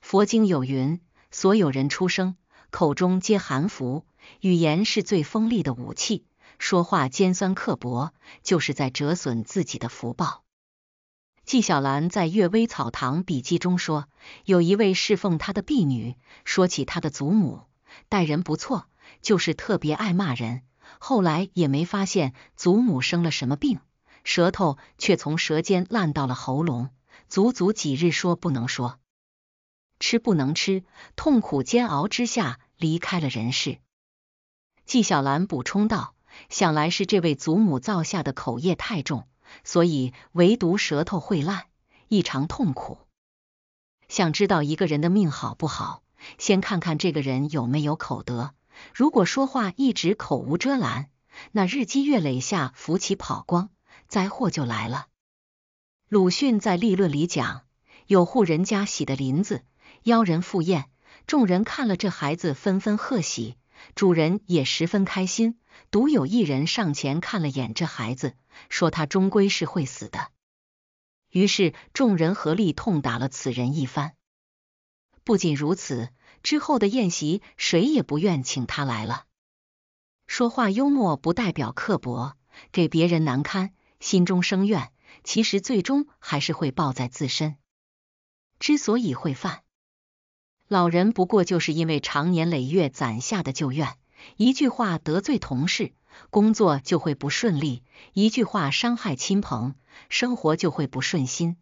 S1: 佛经有云，所有人出生口中皆含福，语言是最锋利的武器，说话尖酸刻薄，就是在折损自己的福报。纪晓岚在《阅微草堂笔记》中说，有一位侍奉他的婢女，说起他的祖母，待人不错，就是特别爱骂人。后来也没发现祖母生了什么病，舌头却从舌尖烂到了喉咙，足足几日说不能说，吃不能吃，痛苦煎熬之下离开了人世。纪晓岚补充道，想来是这位祖母造下的口业太重，所以唯独舌头会烂，异常痛苦。想知道一个人的命好不好，先看看这个人有没有口德。如果说话一直口无遮拦，那日积月累下福气跑光，灾祸就来了。鲁迅在立论里讲，有户人家喜的林子邀人赴宴，众人看了这孩子纷纷贺喜，主人也十分开心。独有一人上前看了眼这孩子，说他终归是会死的。于是众人合力痛打了此人一番。不仅如此。之后的宴席，谁也不愿请他来了。说话幽默不代表刻薄，给别人难堪，心中生怨，其实最终还是会报在自身。之所以会犯老人，不过就是因为常年累月攒下的旧怨。一句话得罪同事，工作就会不顺利；一句话伤害亲朋，生活就会不顺心。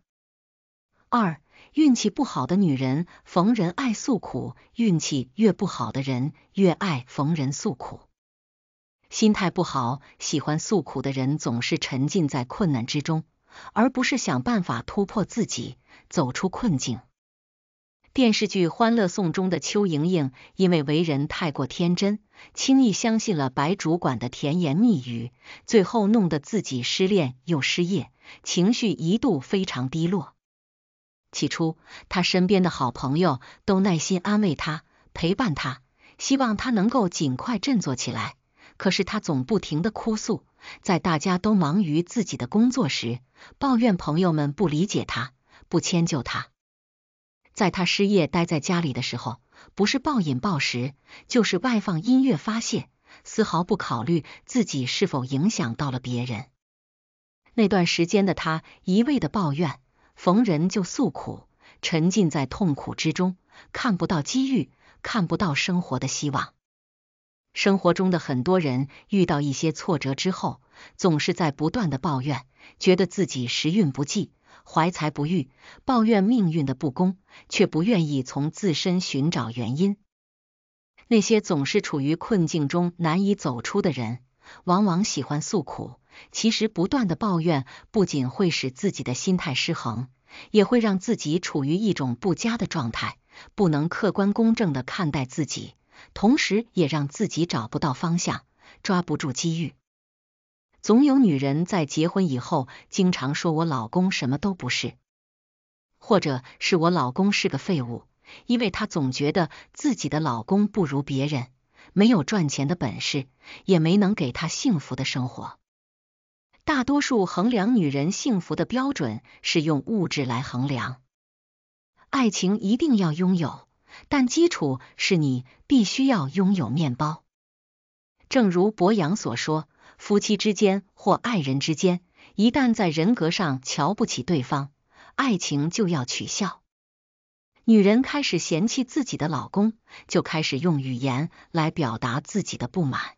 S1: 二。运气不好的女人逢人爱诉苦，运气越不好的人越爱逢人诉苦。心态不好、喜欢诉苦的人总是沉浸在困难之中，而不是想办法突破自己，走出困境。电视剧《欢乐颂》中的邱莹莹，因为为人太过天真，轻易相信了白主管的甜言蜜语，最后弄得自己失恋又失业，情绪一度非常低落。起初，他身边的好朋友都耐心安慰他，陪伴他，希望他能够尽快振作起来。可是他总不停的哭诉，在大家都忙于自己的工作时，抱怨朋友们不理解他，不迁就他。在他失业待在家里的时候，不是暴饮暴食，就是外放音乐发泄，丝毫不考虑自己是否影响到了别人。那段时间的他，一味的抱怨。逢人就诉苦，沉浸在痛苦之中，看不到机遇，看不到生活的希望。生活中的很多人遇到一些挫折之后，总是在不断的抱怨，觉得自己时运不济、怀才不遇，抱怨命运的不公，却不愿意从自身寻找原因。那些总是处于困境中难以走出的人，往往喜欢诉苦。其实，不断的抱怨不仅会使自己的心态失衡，也会让自己处于一种不佳的状态，不能客观公正的看待自己，同时也让自己找不到方向，抓不住机遇。总有女人在结婚以后，经常说我老公什么都不是，或者是我老公是个废物，因为她总觉得自己的老公不如别人，没有赚钱的本事，也没能给她幸福的生活。大多数衡量女人幸福的标准是用物质来衡量，爱情一定要拥有，但基础是你必须要拥有面包。正如博洋所说，夫妻之间或爱人之间，一旦在人格上瞧不起对方，爱情就要取笑。女人开始嫌弃自己的老公，就开始用语言来表达自己的不满。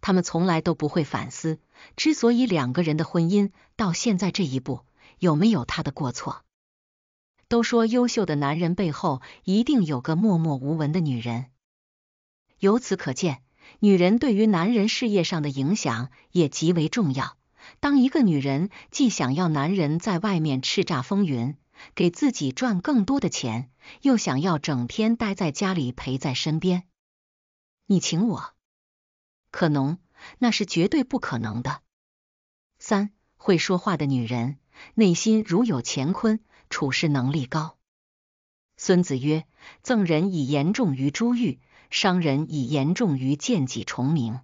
S1: 他们从来都不会反思，之所以两个人的婚姻到现在这一步，有没有他的过错？都说优秀的男人背后一定有个默默无闻的女人，由此可见，女人对于男人事业上的影响也极为重要。当一个女人既想要男人在外面叱咤风云，给自己赚更多的钱，又想要整天待在家里陪在身边，你请我。可能那是绝对不可能的。三会说话的女人，内心如有乾坤，处事能力高。孙子曰：“赠人以言重于珠玉，伤人以言重于见己重名。”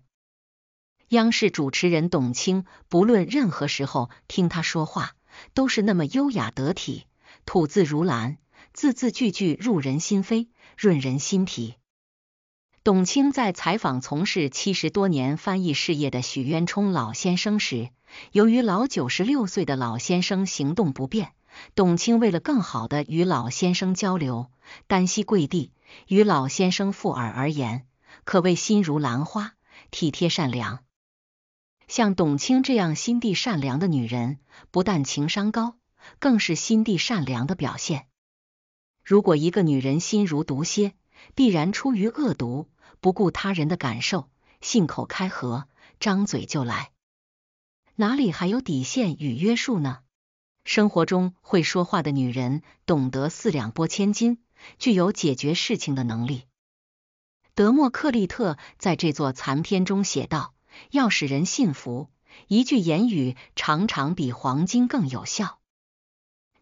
S1: 央视主持人董卿，不论任何时候听她说话，都是那么优雅得体，吐字如兰，字字句句入人心扉，润人心脾。董卿在采访从事七十多年翻译事业的许渊冲老先生时，由于老九十六岁的老先生行动不便，董卿为了更好的与老先生交流，单膝跪地与老先生附耳而言，可谓心如兰花，体贴善良。像董卿这样心地善良的女人，不但情商高，更是心地善良的表现。如果一个女人心如毒蝎，必然出于恶毒。不顾他人的感受，信口开河，张嘴就来，哪里还有底线与约束呢？生活中会说话的女人，懂得四两拨千斤，具有解决事情的能力。德莫克利特在这座残篇中写道：“要使人信服，一句言语常常比黄金更有效。”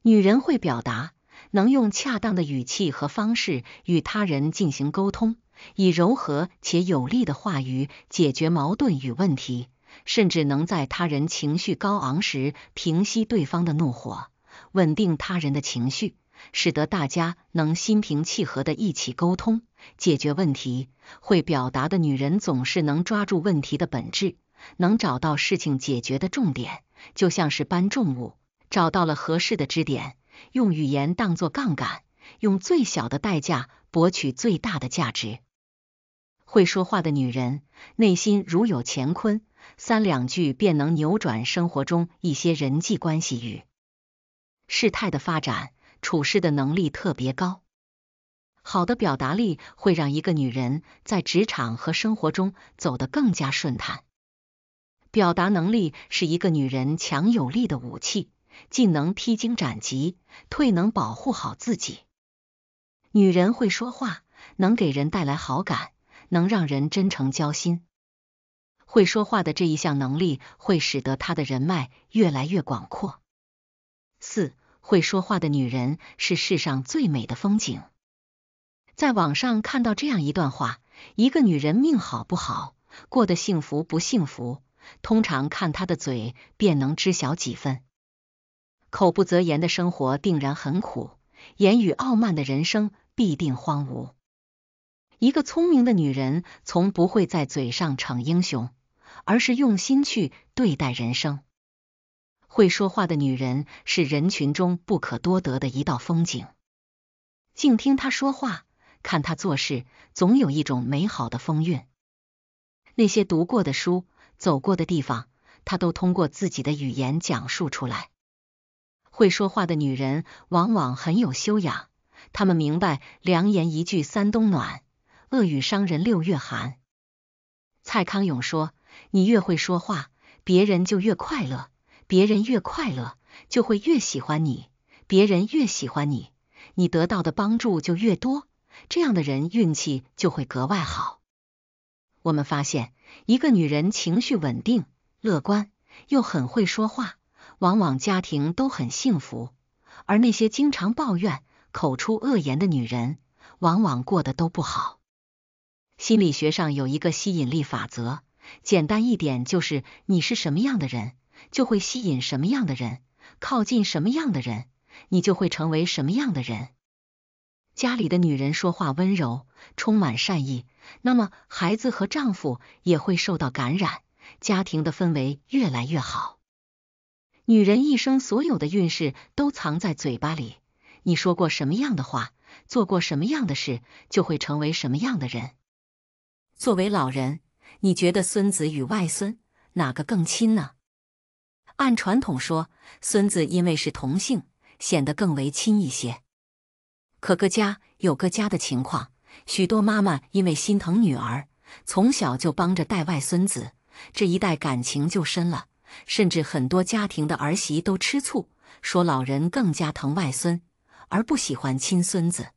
S1: 女人会表达。能用恰当的语气和方式与他人进行沟通，以柔和且有力的话语解决矛盾与问题，甚至能在他人情绪高昂时平息对方的怒火，稳定他人的情绪，使得大家能心平气和的一起沟通解决问题。会表达的女人总是能抓住问题的本质，能找到事情解决的重点，就像是搬重物，找到了合适的支点。用语言当作杠杆，用最小的代价博取最大的价值。会说话的女人，内心如有乾坤，三两句便能扭转生活中一些人际关系与事态的发展，处事的能力特别高。好的表达力会让一个女人在职场和生活中走得更加顺坦。表达能力是一个女人强有力的武器。进能披荆斩棘，退能保护好自己。女人会说话，能给人带来好感，能让人真诚交心。会说话的这一项能力，会使得她的人脉越来越广阔。四会说话的女人是世上最美的风景。在网上看到这样一段话：一个女人命好不好，过得幸福不幸福，通常看她的嘴便能知晓几分。口不择言的生活定然很苦，言语傲慢的人生必定荒芜。一个聪明的女人从不会在嘴上逞英雄，而是用心去对待人生。会说话的女人是人群中不可多得的一道风景。静听她说话，看她做事，总有一种美好的风韵。那些读过的书、走过的地方，她都通过自己的语言讲述出来。会说话的女人往往很有修养，她们明白“良言一句三冬暖，恶语伤人六月寒”。蔡康永说：“你越会说话，别人就越快乐；别人越快乐，就会越喜欢你；别人越喜欢你，你得到的帮助就越多。这样的人运气就会格外好。”我们发现，一个女人情绪稳定、乐观，又很会说话。往往家庭都很幸福，而那些经常抱怨、口出恶言的女人，往往过得都不好。心理学上有一个吸引力法则，简单一点就是：你是什么样的人，就会吸引什么样的人；靠近什么样的人，你就会成为什么样的人。家里的女人说话温柔，充满善意，那么孩子和丈夫也会受到感染，家庭的氛围越来越好。女人一生所有的运势都藏在嘴巴里，你说过什么样的话，做过什么样的事，就会成为什么样的人。作为老人，你觉得孙子与外孙哪个更亲呢？按传统说，孙子因为是同姓，显得更为亲一些。可各家有各家的情况，许多妈妈因为心疼女儿，从小就帮着带外孙子，这一代感情就深了。甚至很多家庭的儿媳都吃醋，说老人更加疼外孙，而不喜欢亲孙子。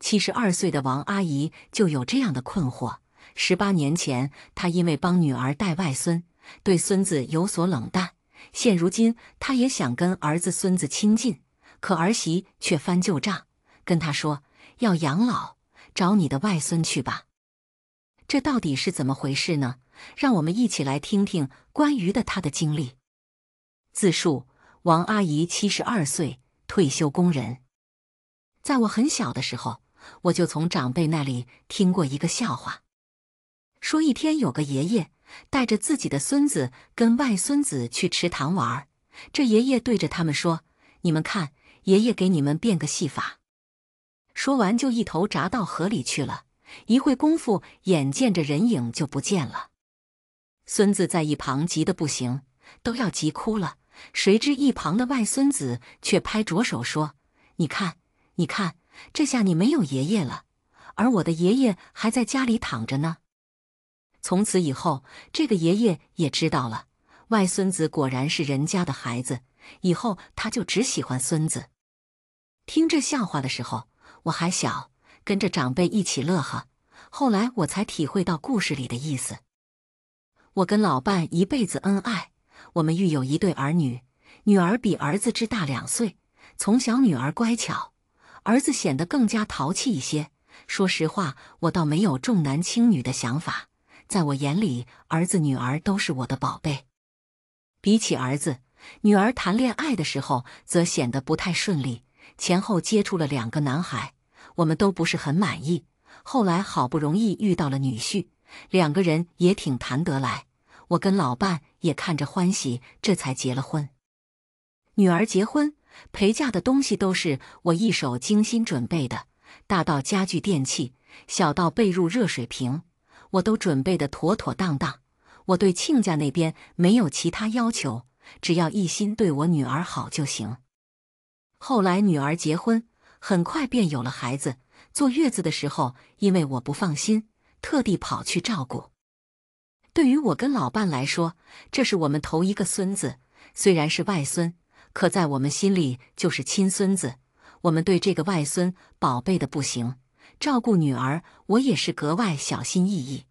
S1: 七十二岁的王阿姨就有这样的困惑：十八年前，她因为帮女儿带外孙，对孙子有所冷淡；现如今，她也想跟儿子孙子亲近，可儿媳却翻旧账，跟她说要养老，找你的外孙去吧。这到底是怎么回事呢？让我们一起来听听关于的他的经历自述。王阿姨七十二岁，退休工人。在我很小的时候，我就从长辈那里听过一个笑话，说一天有个爷爷带着自己的孙子跟外孙子去池塘玩，这爷爷对着他们说：“你们看，爷爷给你们变个戏法。”说完就一头扎到河里去了。一会功夫，眼见着人影就不见了。孙子在一旁急得不行，都要急哭了。谁知一旁的外孙子却拍着手说：“你看，你看，这下你没有爷爷了，而我的爷爷还在家里躺着呢。”从此以后，这个爷爷也知道了，外孙子果然是人家的孩子。以后他就只喜欢孙子。听这笑话的时候我还小，跟着长辈一起乐呵。后来我才体会到故事里的意思。我跟老伴一辈子恩爱，我们育有一对儿女，女儿比儿子只大两岁。从小女儿乖巧，儿子显得更加淘气一些。说实话，我倒没有重男轻女的想法，在我眼里，儿子女儿都是我的宝贝。比起儿子，女儿谈恋爱的时候则显得不太顺利，前后接触了两个男孩，我们都不是很满意。后来好不容易遇到了女婿。两个人也挺谈得来，我跟老伴也看着欢喜，这才结了婚。女儿结婚，陪嫁的东西都是我一手精心准备的，大到家具电器，小到被褥热水瓶，我都准备的妥妥当当。我对亲家那边没有其他要求，只要一心对我女儿好就行。后来女儿结婚，很快便有了孩子。坐月子的时候，因为我不放心。特地跑去照顾。对于我跟老伴来说，这是我们头一个孙子，虽然是外孙，可在我们心里就是亲孙子。我们对这个外孙宝贝的不行，照顾女儿我也是格外小心翼翼。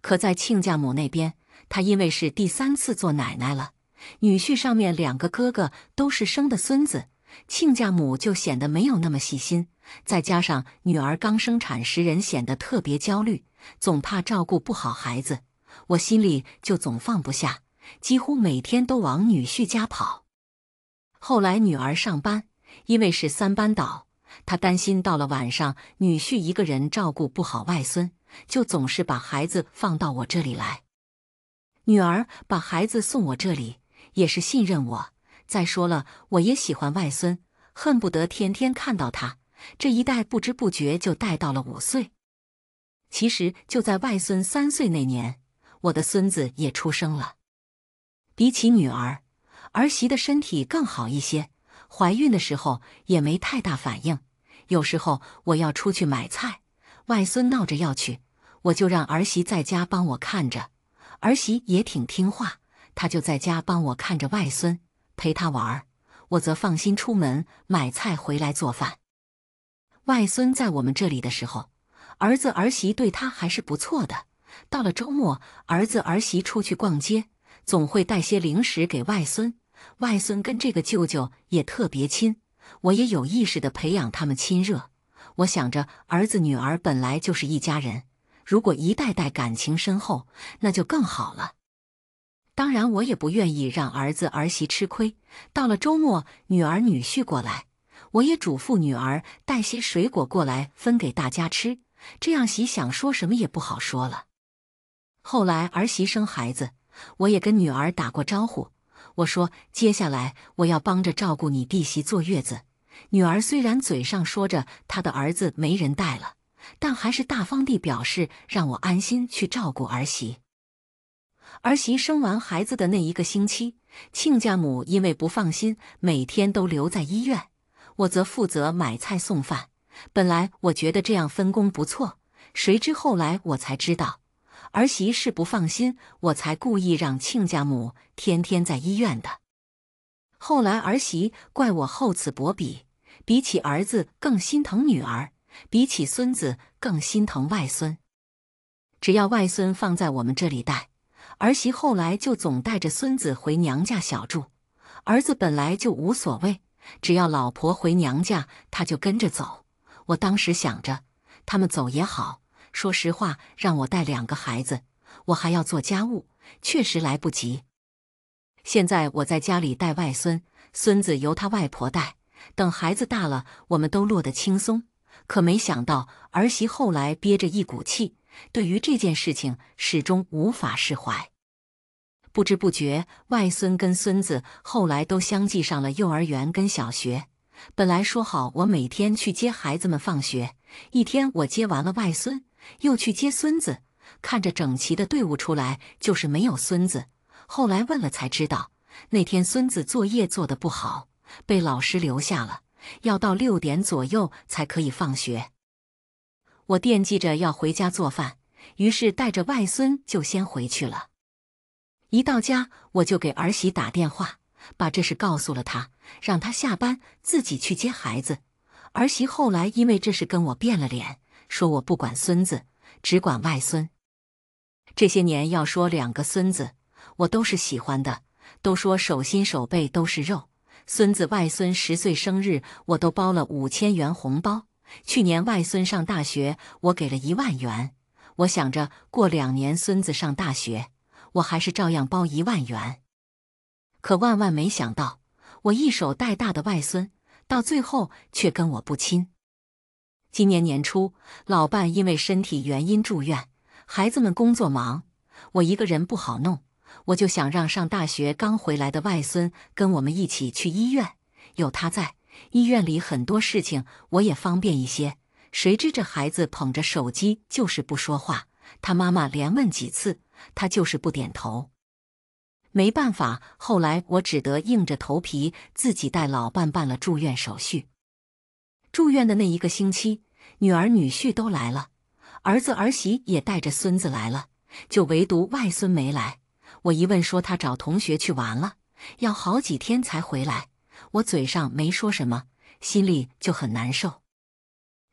S1: 可在亲家母那边，她因为是第三次做奶奶了，女婿上面两个哥哥都是生的孙子。亲家母就显得没有那么细心，再加上女儿刚生产时，人显得特别焦虑，总怕照顾不好孩子，我心里就总放不下，几乎每天都往女婿家跑。后来女儿上班，因为是三班倒，她担心到了晚上女婿一个人照顾不好外孙，就总是把孩子放到我这里来。女儿把孩子送我这里，也是信任我。再说了，我也喜欢外孙，恨不得天天看到他。这一带不知不觉就带到了五岁。其实就在外孙三岁那年，我的孙子也出生了。比起女儿，儿媳的身体更好一些，怀孕的时候也没太大反应。有时候我要出去买菜，外孙闹着要去，我就让儿媳在家帮我看着。儿媳也挺听话，她就在家帮我看着外孙。陪他玩，我则放心出门买菜回来做饭。外孙在我们这里的时候，儿子儿媳对他还是不错的。到了周末，儿子儿媳出去逛街，总会带些零食给外孙。外孙跟这个舅舅也特别亲，我也有意识的培养他们亲热。我想着，儿子女儿本来就是一家人，如果一代代感情深厚，那就更好了。当然，我也不愿意让儿子儿媳吃亏。到了周末，女儿女婿过来，我也嘱咐女儿带些水果过来分给大家吃。这样，媳想说什么也不好说了。后来儿媳生孩子，我也跟女儿打过招呼，我说接下来我要帮着照顾你弟媳坐月子。女儿虽然嘴上说着她的儿子没人带了，但还是大方地表示让我安心去照顾儿媳。儿媳生完孩子的那一个星期，亲家母因为不放心，每天都留在医院，我则负责买菜送饭。本来我觉得这样分工不错，谁知后来我才知道，儿媳是不放心，我才故意让亲家母天天在医院的。后来儿媳怪我厚此薄彼，比起儿子更心疼女儿，比起孙子更心疼外孙，只要外孙放在我们这里带。儿媳后来就总带着孙子回娘家小住，儿子本来就无所谓，只要老婆回娘家，他就跟着走。我当时想着，他们走也好，说实话，让我带两个孩子，我还要做家务，确实来不及。现在我在家里带外孙，孙子由他外婆带，等孩子大了，我们都落得轻松。可没想到，儿媳后来憋着一股气。对于这件事情，始终无法释怀。不知不觉，外孙跟孙子后来都相继上了幼儿园跟小学。本来说好，我每天去接孩子们放学。一天，我接完了外孙，又去接孙子，看着整齐的队伍出来，就是没有孙子。后来问了才知道，那天孙子作业做的不好，被老师留下了，要到六点左右才可以放学。我惦记着要回家做饭，于是带着外孙就先回去了。一到家，我就给儿媳打电话，把这事告诉了她，让她下班自己去接孩子。儿媳后来因为这事跟我变了脸，说我不管孙子，只管外孙。这些年要说两个孙子，我都是喜欢的，都说手心手背都是肉。孙子、外孙十岁生日，我都包了五千元红包。去年外孙上大学，我给了一万元。我想着过两年孙子上大学，我还是照样包一万元。可万万没想到，我一手带大的外孙，到最后却跟我不亲。今年年初，老伴因为身体原因住院，孩子们工作忙，我一个人不好弄。我就想让上大学刚回来的外孙跟我们一起去医院，有他在。医院里很多事情我也方便一些，谁知这孩子捧着手机就是不说话，他妈妈连问几次，他就是不点头。没办法，后来我只得硬着头皮自己带老伴办了住院手续。住院的那一个星期，女儿女婿都来了，儿子儿媳也带着孙子来了，就唯独外孙没来。我一问，说他找同学去玩了，要好几天才回来。我嘴上没说什么，心里就很难受。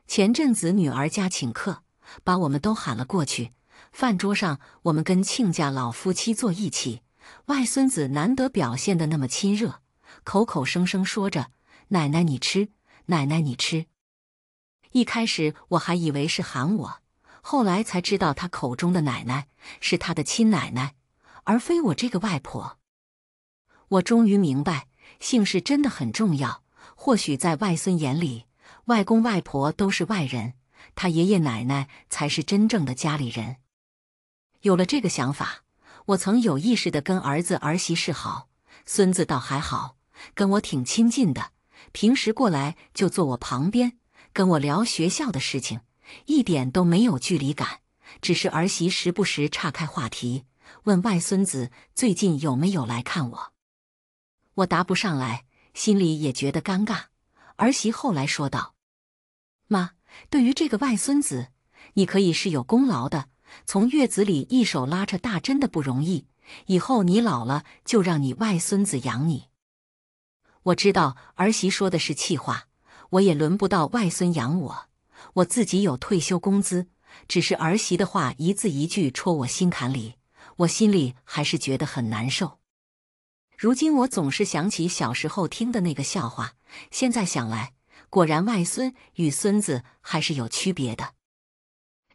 S1: 前阵子女儿家请客，把我们都喊了过去。饭桌上，我们跟亲家老夫妻坐一起，外孙子难得表现的那么亲热，口口声声说着“奶奶你吃，奶奶你吃”。一开始我还以为是喊我，后来才知道他口中的“奶奶”是他的亲奶奶，而非我这个外婆。我终于明白。姓氏真的很重要。或许在外孙眼里，外公外婆都是外人，他爷爷奶奶才是真正的家里人。有了这个想法，我曾有意识地跟儿子儿媳示好。孙子倒还好，跟我挺亲近的，平时过来就坐我旁边，跟我聊学校的事情，一点都没有距离感。只是儿媳时不时岔开话题，问外孙子最近有没有来看我。我答不上来，心里也觉得尴尬。儿媳后来说道：“妈，对于这个外孙子，你可以是有功劳的，从月子里一手拉扯大，真的不容易。以后你老了，就让你外孙子养你。”我知道儿媳说的是气话，我也轮不到外孙养我，我自己有退休工资。只是儿媳的话一字一句戳我心坎里，我心里还是觉得很难受。如今我总是想起小时候听的那个笑话，现在想来，果然外孙与孙子还是有区别的。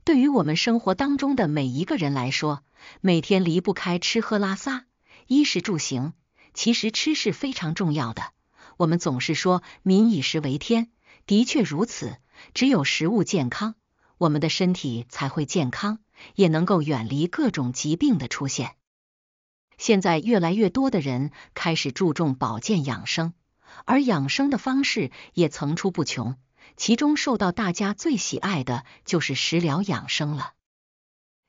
S1: 对于我们生活当中的每一个人来说，每天离不开吃喝拉撒、衣食住行，其实吃是非常重要的。我们总是说“民以食为天”，的确如此。只有食物健康，我们的身体才会健康，也能够远离各种疾病的出现。现在越来越多的人开始注重保健养生，而养生的方式也层出不穷。其中受到大家最喜爱的就是食疗养生了。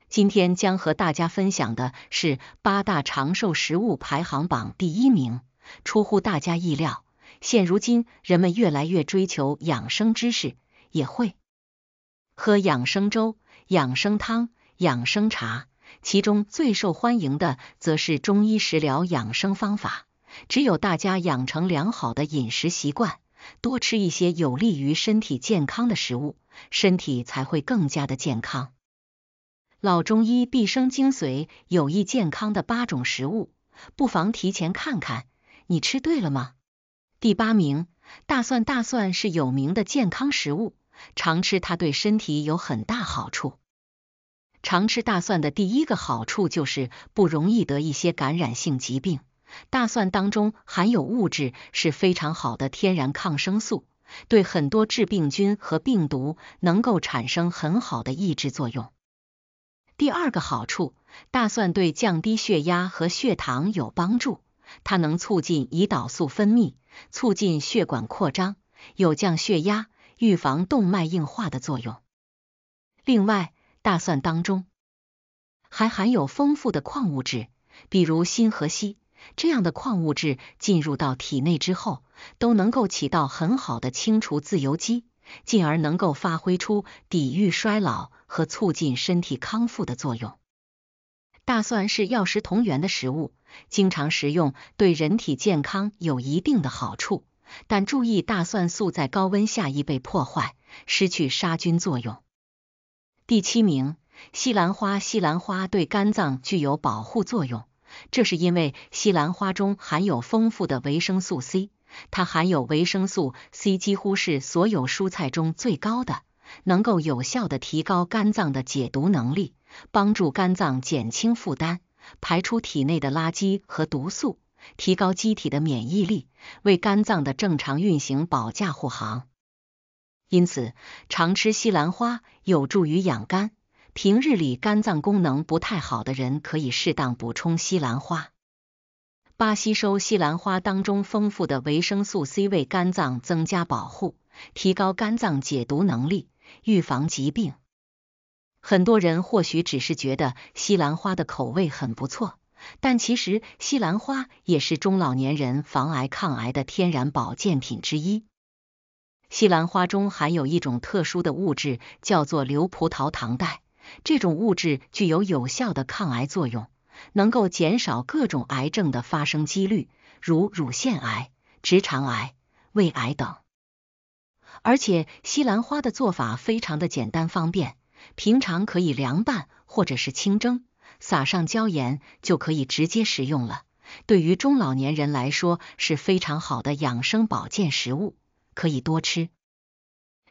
S1: 今天将和大家分享的是八大长寿食物排行榜第一名，出乎大家意料。现如今人们越来越追求养生知识，也会喝养生粥、养生汤、养生茶。其中最受欢迎的则是中医食疗养生方法。只有大家养成良好的饮食习惯，多吃一些有利于身体健康的食物，身体才会更加的健康。老中医毕生精髓，有益健康的八种食物，不妨提前看看，你吃对了吗？第八名，大蒜。大蒜是有名的健康食物，常吃它对身体有很大好处。常吃大蒜的第一个好处就是不容易得一些感染性疾病。大蒜当中含有物质是非常好的天然抗生素，对很多致病菌和病毒能够产生很好的抑制作用。第二个好处，大蒜对降低血压和血糖有帮助，它能促进胰岛素分泌，促进血管扩张，有降血压、预防动脉硬化的作用。另外，大蒜当中还含有丰富的矿物质，比如锌和硒这样的矿物质，进入到体内之后，都能够起到很好的清除自由基，进而能够发挥出抵御衰老和促进身体康复的作用。大蒜是药食同源的食物，经常食用对人体健康有一定的好处，但注意大蒜素在高温下易被破坏，失去杀菌作用。第七名，西兰花。西兰花对肝脏具有保护作用，这是因为西兰花中含有丰富的维生素 C，它含有维生素 C 几乎是所有蔬菜中最高的，能够有效的提高肝脏的解毒能力，帮助肝脏减轻负担，排出体内的垃圾和毒素，提高机体的免疫力，为肝脏的正常运行保驾护航。因此，常吃西兰花有助于养肝。平日里肝脏功能不太好的人，可以适当补充西兰花。八、吸收西兰花当中丰富的维生素 C，为肝脏增加保护，提高肝脏解毒能力，预防疾病。很多人或许只是觉得西兰花的口味很不错，但其实西兰花也是中老年人防癌抗癌的天然保健品之一。西兰花中含有一种特殊的物质，叫做硫葡萄糖苷。这种物质具有有效的抗癌作用，能够减少各种癌症的发生几率，如乳腺癌、直肠癌、胃癌等。而且，西兰花的做法非常的简单方便，平常可以凉拌或者是清蒸，撒上椒盐就可以直接食用了。对于中老年人来说，是非常好的养生保健食物。可以多吃。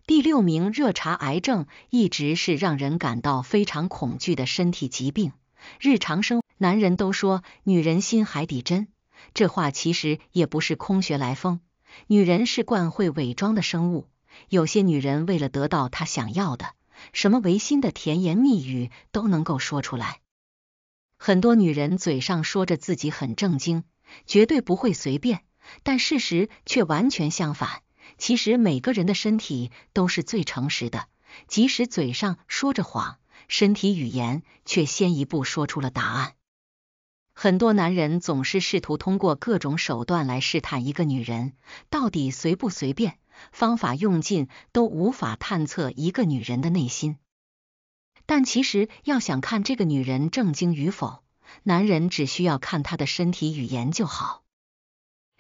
S1: 第六名，热茶癌症一直是让人感到非常恐惧的身体疾病。日常生，男人都说女人心海底针，这话其实也不是空穴来风。女人是惯会伪装的生物，有些女人为了得到她想要的，什么违心的甜言蜜语都能够说出来。很多女人嘴上说着自己很正经，绝对不会随便，但事实却完全相反。其实每个人的身体都是最诚实的，即使嘴上说着谎，身体语言却先一步说出了答案。很多男人总是试图通过各种手段来试探一个女人到底随不随便，方法用尽都无法探测一个女人的内心。但其实要想看这个女人正经与否，男人只需要看她的身体语言就好。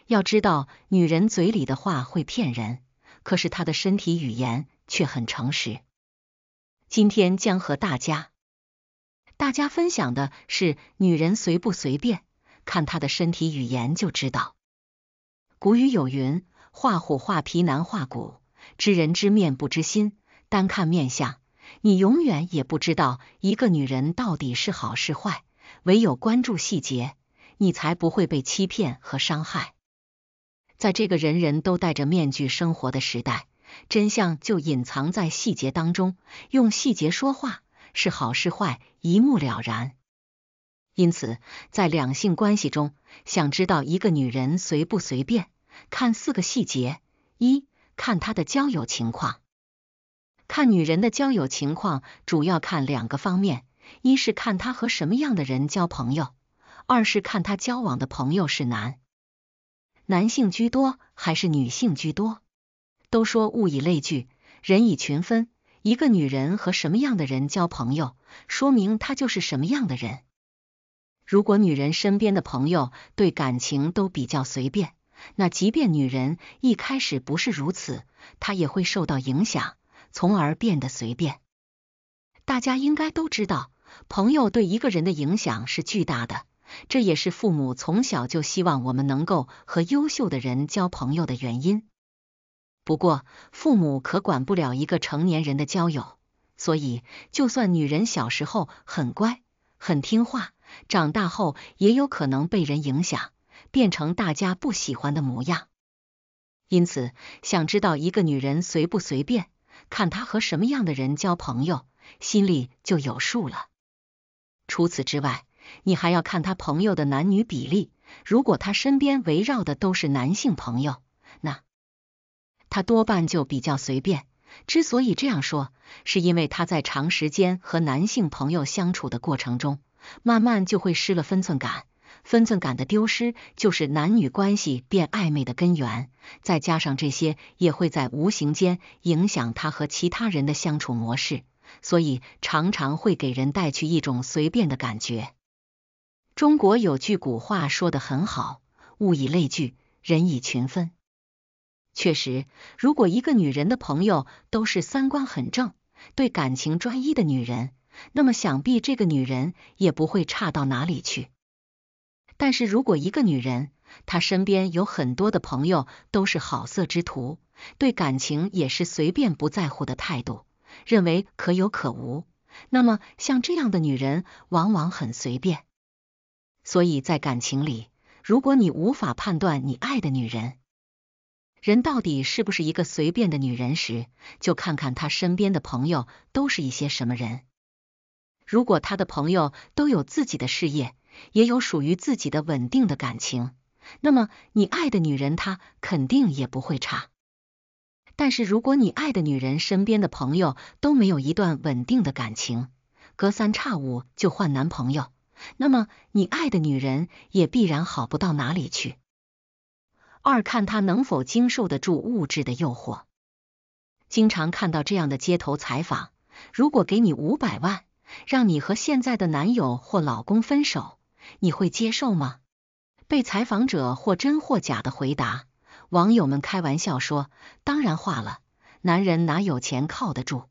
S1: 要知道，女人嘴里的话会骗人，可是她的身体语言却很诚实。今天将和大家大家分享的是，女人随不随便，看她的身体语言就知道。古语有云：“画虎画皮难画骨，知人知面不知心。”单看面相，你永远也不知道一个女人到底是好是坏。唯有关注细节，你才不会被欺骗和伤害。在这个人人都戴着面具生活的时代，真相就隐藏在细节当中。用细节说话，是好是坏一目了然。因此，在两性关系中，想知道一个女人随不随便，看四个细节：一看她的交友情况。看女人的交友情况，主要看两个方面：一是看她和什么样的人交朋友；二是看她交往的朋友是男。男性居多还是女性居多？都说物以类聚，人以群分。一个女人和什么样的人交朋友，说明她就是什么样的人。如果女人身边的朋友对感情都比较随便，那即便女人一开始不是如此，她也会受到影响，从而变得随便。大家应该都知道，朋友对一个人的影响是巨大的。这也是父母从小就希望我们能够和优秀的人交朋友的原因。不过，父母可管不了一个成年人的交友，所以就算女人小时候很乖、很听话，长大后也有可能被人影响，变成大家不喜欢的模样。因此，想知道一个女人随不随便，看她和什么样的人交朋友，心里就有数了。除此之外，你还要看他朋友的男女比例，如果他身边围绕的都是男性朋友，那他多半就比较随便。之所以这样说，是因为他在长时间和男性朋友相处的过程中，慢慢就会失了分寸感。分寸感的丢失，就是男女关系变暧昧的根源。再加上这些，也会在无形间影响他和其他人的相处模式，所以常常会给人带去一种随便的感觉。中国有句古话说的很好：“物以类聚，人以群分。”确实，如果一个女人的朋友都是三观很正、对感情专一的女人，那么想必这个女人也不会差到哪里去。但是如果一个女人，她身边有很多的朋友都是好色之徒，对感情也是随便不在乎的态度，认为可有可无，那么像这样的女人往往很随便。所以在感情里，如果你无法判断你爱的女人人到底是不是一个随便的女人时，就看看她身边的朋友都是一些什么人。如果她的朋友都有自己的事业，也有属于自己的稳定的感情，那么你爱的女人她肯定也不会差。但是如果你爱的女人身边的朋友都没有一段稳定的感情，隔三差五就换男朋友。那么，你爱的女人也必然好不到哪里去。二，看她能否经受得住物质的诱惑。经常看到这样的街头采访：如果给你五百万，让你和现在的男友或老公分手，你会接受吗？被采访者或真或假的回答，网友们开玩笑说：“当然化了，男人哪有钱靠得住。”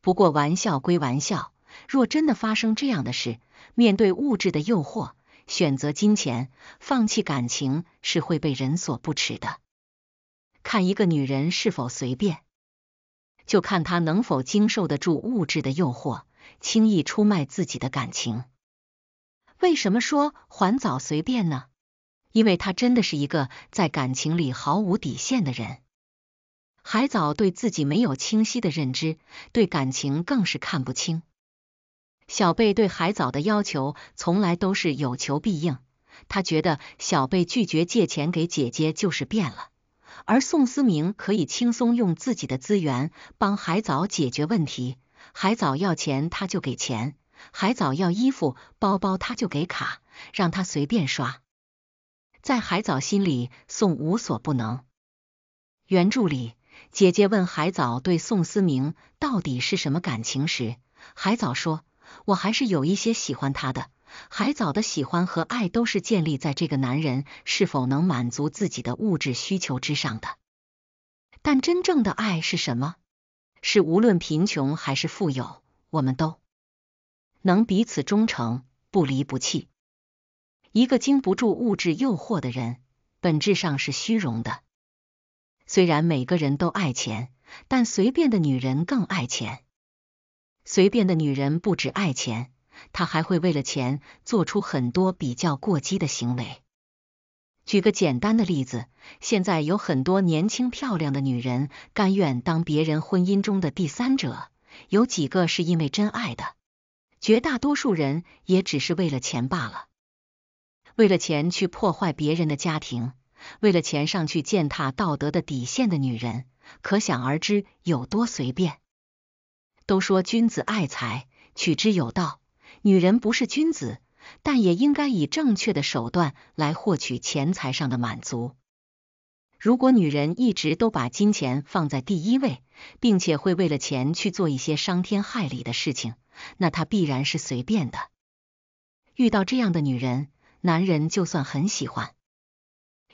S1: 不过，玩笑归玩笑。若真的发生这样的事，面对物质的诱惑，选择金钱，放弃感情，是会被人所不齿的。看一个女人是否随便，就看她能否经受得住物质的诱惑，轻易出卖自己的感情。为什么说环藻随便呢？因为她真的是一个在感情里毫无底线的人。海藻对自己没有清晰的认知，对感情更是看不清。小贝对海藻的要求从来都是有求必应，他觉得小贝拒绝借钱给姐姐就是变了，而宋思明可以轻松用自己的资源帮海藻解决问题，海藻要钱他就给钱，海藻要衣服包包他就给卡，让他随便刷，在海藻心里，宋无所不能。原著里，姐姐问海藻对宋思明到底是什么感情时，海藻说。我还是有一些喜欢他的，海藻的喜欢和爱都是建立在这个男人是否能满足自己的物质需求之上的。但真正的爱是什么？是无论贫穷还是富有，我们都能彼此忠诚，不离不弃。一个经不住物质诱惑的人，本质上是虚荣的。虽然每个人都爱钱，但随便的女人更爱钱。随便的女人不止爱钱，她还会为了钱做出很多比较过激的行为。举个简单的例子，现在有很多年轻漂亮的女人甘愿当别人婚姻中的第三者，有几个是因为真爱的？绝大多数人也只是为了钱罢了。为了钱去破坏别人的家庭，为了钱上去践踏道德的底线的女人，可想而知有多随便。都说君子爱财，取之有道。女人不是君子，但也应该以正确的手段来获取钱财上的满足。如果女人一直都把金钱放在第一位，并且会为了钱去做一些伤天害理的事情，那她必然是随便的。遇到这样的女人，男人就算很喜欢，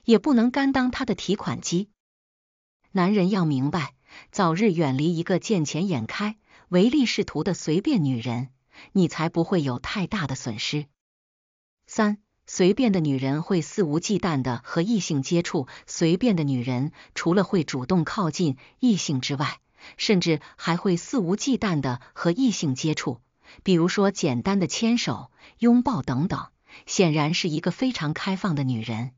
S1: 也不能甘当她的提款机。男人要明白，早日远离一个见钱眼开。唯利是图的随便女人，你才不会有太大的损失。三，随便的女人会肆无忌惮的和异性接触。随便的女人除了会主动靠近异性之外，甚至还会肆无忌惮的和异性接触，比如说简单的牵手、拥抱等等，显然是一个非常开放的女人。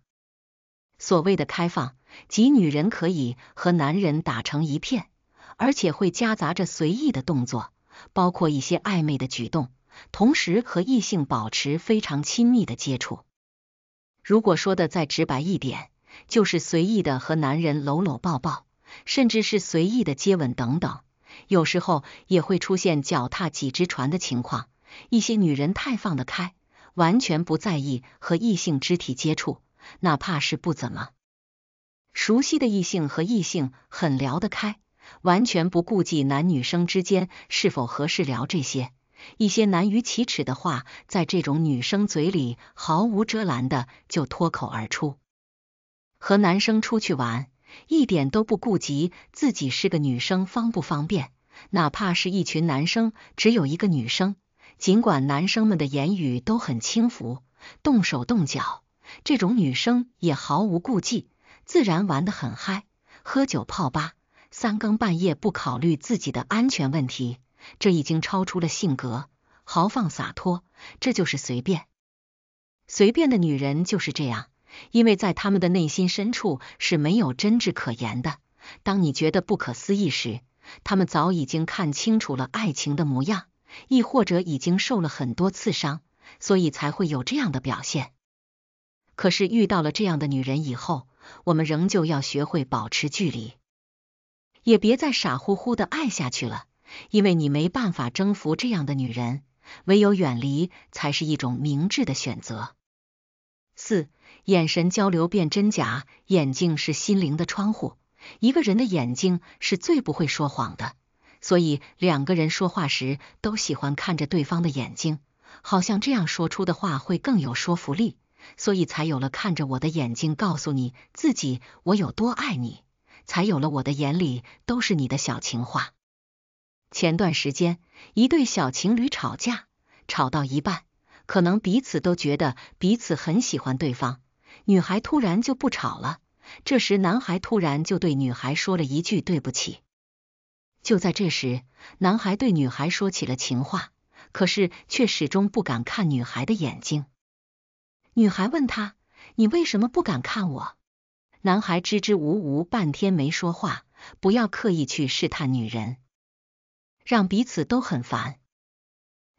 S1: 所谓的开放，即女人可以和男人打成一片。而且会夹杂着随意的动作，包括一些暧昧的举动，同时和异性保持非常亲密的接触。如果说的再直白一点，就是随意的和男人搂搂抱抱，甚至是随意的接吻等等。有时候也会出现脚踏几只船的情况。一些女人太放得开，完全不在意和异性肢体接触，哪怕是不怎么熟悉的异性，和异性很聊得开。完全不顾及男女生之间是否合适聊这些，一些难于启齿的话，在这种女生嘴里毫无遮拦的就脱口而出。和男生出去玩，一点都不顾及自己是个女生方不方便，哪怕是一群男生只有一个女生，尽管男生们的言语都很轻浮，动手动脚，这种女生也毫无顾忌，自然玩得很嗨，喝酒泡吧。三更半夜不考虑自己的安全问题，这已经超出了性格豪放洒脱，这就是随便。随便的女人就是这样，因为在他们的内心深处是没有真挚可言的。当你觉得不可思议时，他们早已经看清楚了爱情的模样，亦或者已经受了很多刺伤，所以才会有这样的表现。可是遇到了这样的女人以后，我们仍旧要学会保持距离。也别再傻乎乎的爱下去了，因为你没办法征服这样的女人，唯有远离才是一种明智的选择。四、眼神交流辨真假，眼睛是心灵的窗户，一个人的眼睛是最不会说谎的，所以两个人说话时都喜欢看着对方的眼睛，好像这样说出的话会更有说服力，所以才有了看着我的眼睛，告诉你自己我有多爱你。才有了我的眼里都是你的小情话。前段时间，一对小情侣吵架，吵到一半，可能彼此都觉得彼此很喜欢对方，女孩突然就不吵了。这时，男孩突然就对女孩说了一句对不起。就在这时，男孩对女孩说起了情话，可是却始终不敢看女孩的眼睛。女孩问他，你为什么不敢看我？男孩支支吾吾，半天没说话。不要刻意去试探女人，让彼此都很烦。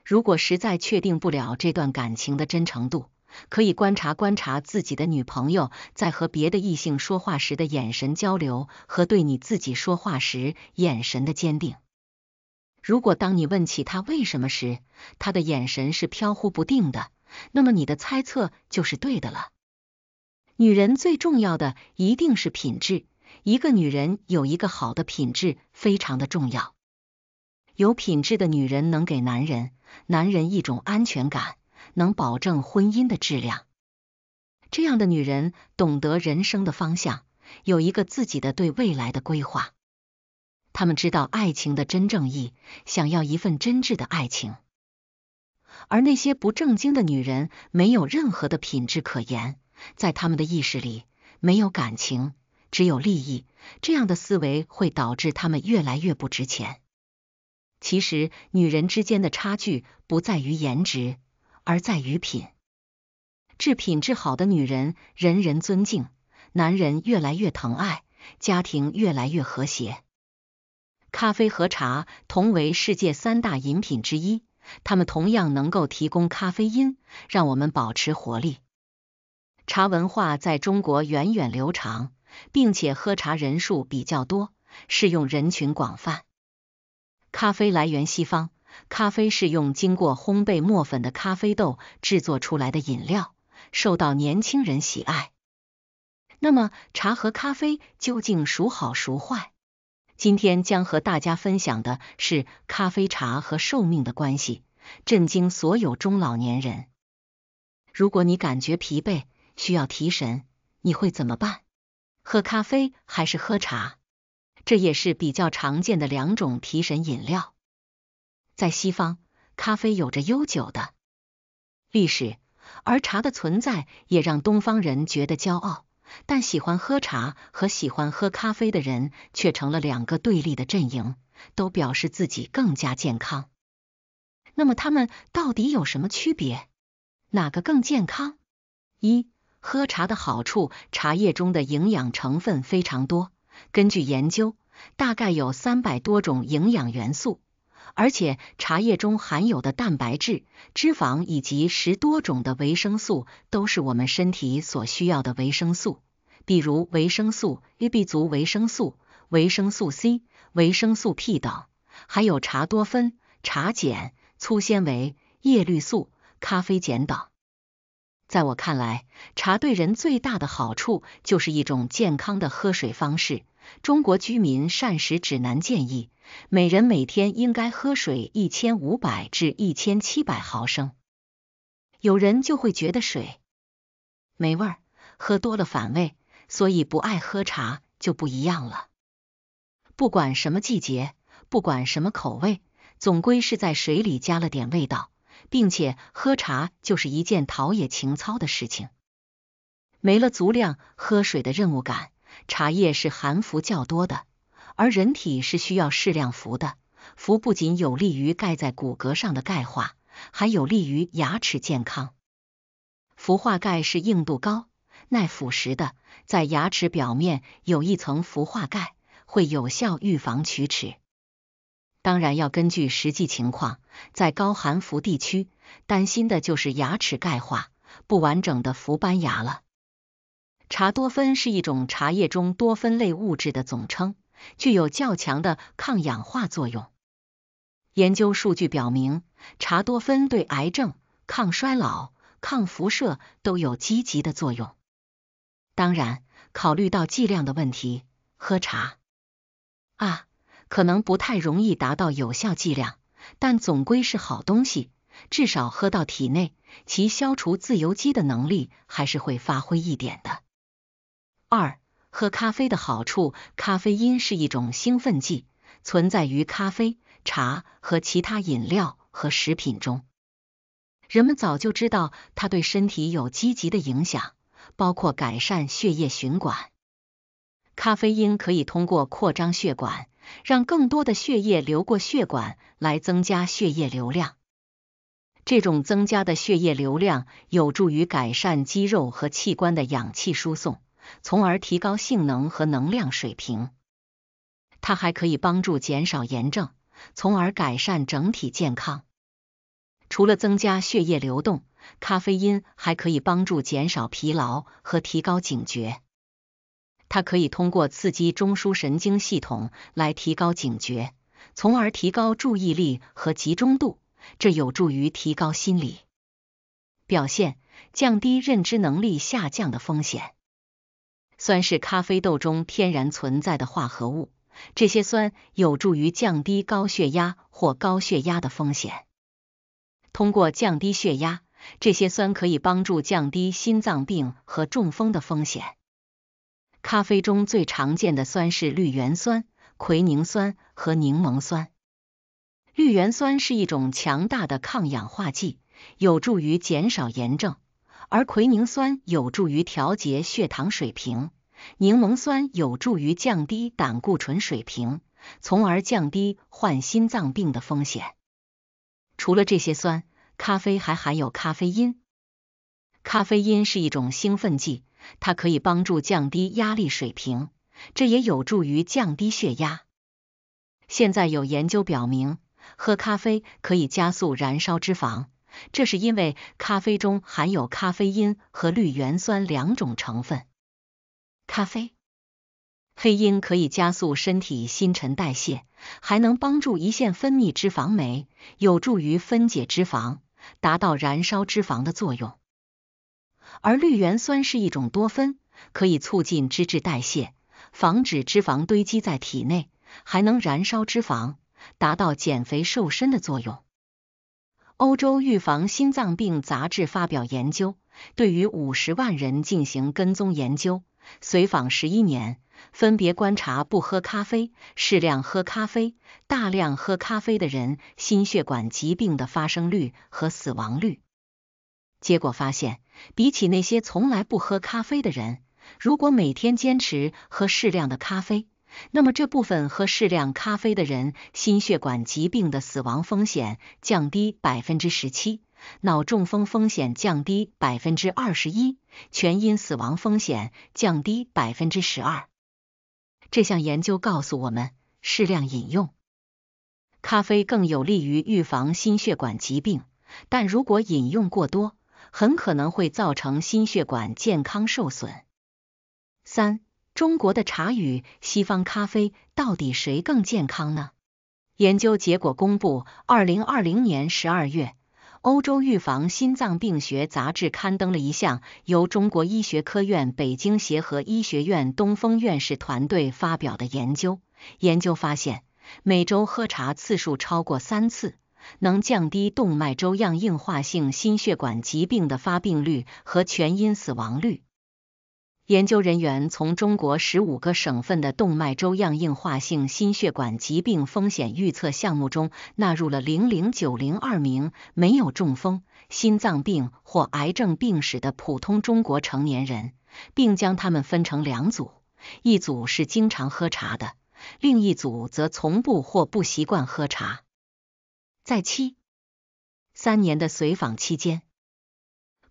S1: 如果实在确定不了这段感情的真诚度，可以观察观察自己的女朋友在和别的异性说话时的眼神交流和对你自己说话时眼神的坚定。如果当你问起他为什么时，他的眼神是飘忽不定的，那么你的猜测就是对的了。女人最重要的一定是品质，一个女人有一个好的品质非常的重要。有品质的女人能给男人男人一种安全感，能保证婚姻的质量。这样的女人懂得人生的方向，有一个自己的对未来的规划。她们知道爱情的真正意，想要一份真挚的爱情。而那些不正经的女人，没有任何的品质可言。在他们的意识里，没有感情，只有利益。这样的思维会导致他们越来越不值钱。其实，女人之间的差距不在于颜值，而在于品。质。品质好的女人，人人尊敬，男人越来越疼爱，家庭越来越和谐。咖啡和茶同为世界三大饮品之一，它们同样能够提供咖啡因，让我们保持活力。茶文化在中国源远流长，并且喝茶人数比较多，适用人群广泛。咖啡来源西方，咖啡是用经过烘焙磨粉的咖啡豆制作出来的饮料，受到年轻人喜爱。那么，茶和咖啡究竟孰好孰坏？今天将和大家分享的是咖啡、茶和寿命的关系，震惊所有中老年人。如果你感觉疲惫，需要提神，你会怎么办？喝咖啡还是喝茶？这也是比较常见的两种提神饮料。在西方，咖啡有着悠久的历史，而茶的存在也让东方人觉得骄傲。但喜欢喝茶和喜欢喝咖啡的人却成了两个对立的阵营，都表示自己更加健康。那么他们到底有什么区别？哪个更健康？一喝茶的好处，茶叶中的营养成分非常多。根据研究，大概有三百多种营养元素，而且茶叶中含有的蛋白质、脂肪以及十多种的维生素，都是我们身体所需要的维生素，比如维生素 A、B 族维生素、维生素 C、维生素 P 等，还有茶多酚、茶碱、粗纤维、叶绿素、咖啡碱等。在我看来，茶对人最大的好处就是一种健康的喝水方式。中国居民膳食指南建议，每人每天应该喝水一千五百至一千七百毫升。有人就会觉得水没味儿，喝多了反胃，所以不爱喝茶就不一样了。不管什么季节，不管什么口味，总归是在水里加了点味道。并且喝茶就是一件陶冶情操的事情。没了足量喝水的任务感，茶叶是含氟较多的，而人体是需要适量氟的。氟不仅有利于钙在骨骼上的钙化，还有利于牙齿健康。氟化钙是硬度高、耐腐蚀的，在牙齿表面有一层氟化钙，会有效预防龋齿。当然要根据实际情况，在高含氟地区，担心的就是牙齿钙化不完整的氟斑牙了。茶多酚是一种茶叶中多酚类物质的总称，具有较强的抗氧化作用。研究数据表明，茶多酚对癌症、抗衰老、抗辐射都有积极的作用。当然，考虑到剂量的问题，喝茶啊。可能不太容易达到有效剂量，但总归是好东西。至少喝到体内，其消除自由基的能力还是会发挥一点的。二、喝咖啡的好处。咖啡因是一种兴奋剂，存在于咖啡、茶和其他饮料和食品中。人们早就知道它对身体有积极的影响，包括改善血液循环。咖啡因可以通过扩张血管。让更多的血液流过血管，来增加血液流量。这种增加的血液流量有助于改善肌肉和器官的氧气输送，从而提高性能和能量水平。它还可以帮助减少炎症，从而改善整体健康。除了增加血液流动，咖啡因还可以帮助减少疲劳和提高警觉。它可以通过刺激中枢神经系统来提高警觉，从而提高注意力和集中度，这有助于提高心理表现，降低认知能力下降的风险。酸是咖啡豆中天然存在的化合物，这些酸有助于降低高血压或高血压的风险。通过降低血压，这些酸可以帮助降低心脏病和中风的风险。咖啡中最常见的酸是绿原酸、奎宁酸和柠檬酸。绿原酸是一种强大的抗氧化剂，有助于减少炎症；而奎宁酸有助于调节血糖水平，柠檬酸有助于降低胆固醇水平，从而降低患心脏病的风险。除了这些酸，咖啡还含有咖啡因。咖啡因是一种兴奋剂。它可以帮助降低压力水平，这也有助于降低血压。现在有研究表明，喝咖啡可以加速燃烧脂肪，这是因为咖啡中含有咖啡因和绿原酸两种成分。咖啡、黑鹰可以加速身体新陈代谢，还能帮助胰腺分泌脂肪酶，有助于分解脂肪，达到燃烧脂肪的作用。而绿原酸是一种多酚，可以促进脂质代谢，防止脂肪堆积在体内，还能燃烧脂肪，达到减肥瘦身的作用。欧洲预防心脏病杂志发表研究，对于五十万人进行跟踪研究，随访十一年，分别观察不喝咖啡、适量喝咖啡、大量喝咖啡的人心血管疾病的发生率和死亡率。结果发现，比起那些从来不喝咖啡的人，如果每天坚持喝适量的咖啡，那么这部分喝适量咖啡的人，心血管疾病的死亡风险降低百分之十七，脑中风风险降低百分之二十一，全因死亡风险降低百分之十二。这项研究告诉我们，适量饮用咖啡更有利于预防心血管疾病，但如果饮用过多，很可能会造成心血管健康受损。三、中国的茶与西方咖啡到底谁更健康呢？研究结果公布，二零二零年十二月，欧洲预防心脏病学杂志刊登了一项由中国医学科院北京协和医学院东风院士团队发表的研究。研究发现，每周喝茶次数超过三次。能降低动脉粥样硬化性心血管疾病的发病率和全因死亡率。研究人员从中国十五个省份的动脉粥样硬化性心血管疾病风险预测项目中纳入了零零九零二名没有中风、心脏病或癌症病史的普通中国成年人，并将他们分成两组，一组是经常喝茶的，另一组则从不或不习惯喝茶。在七三年的随访期间，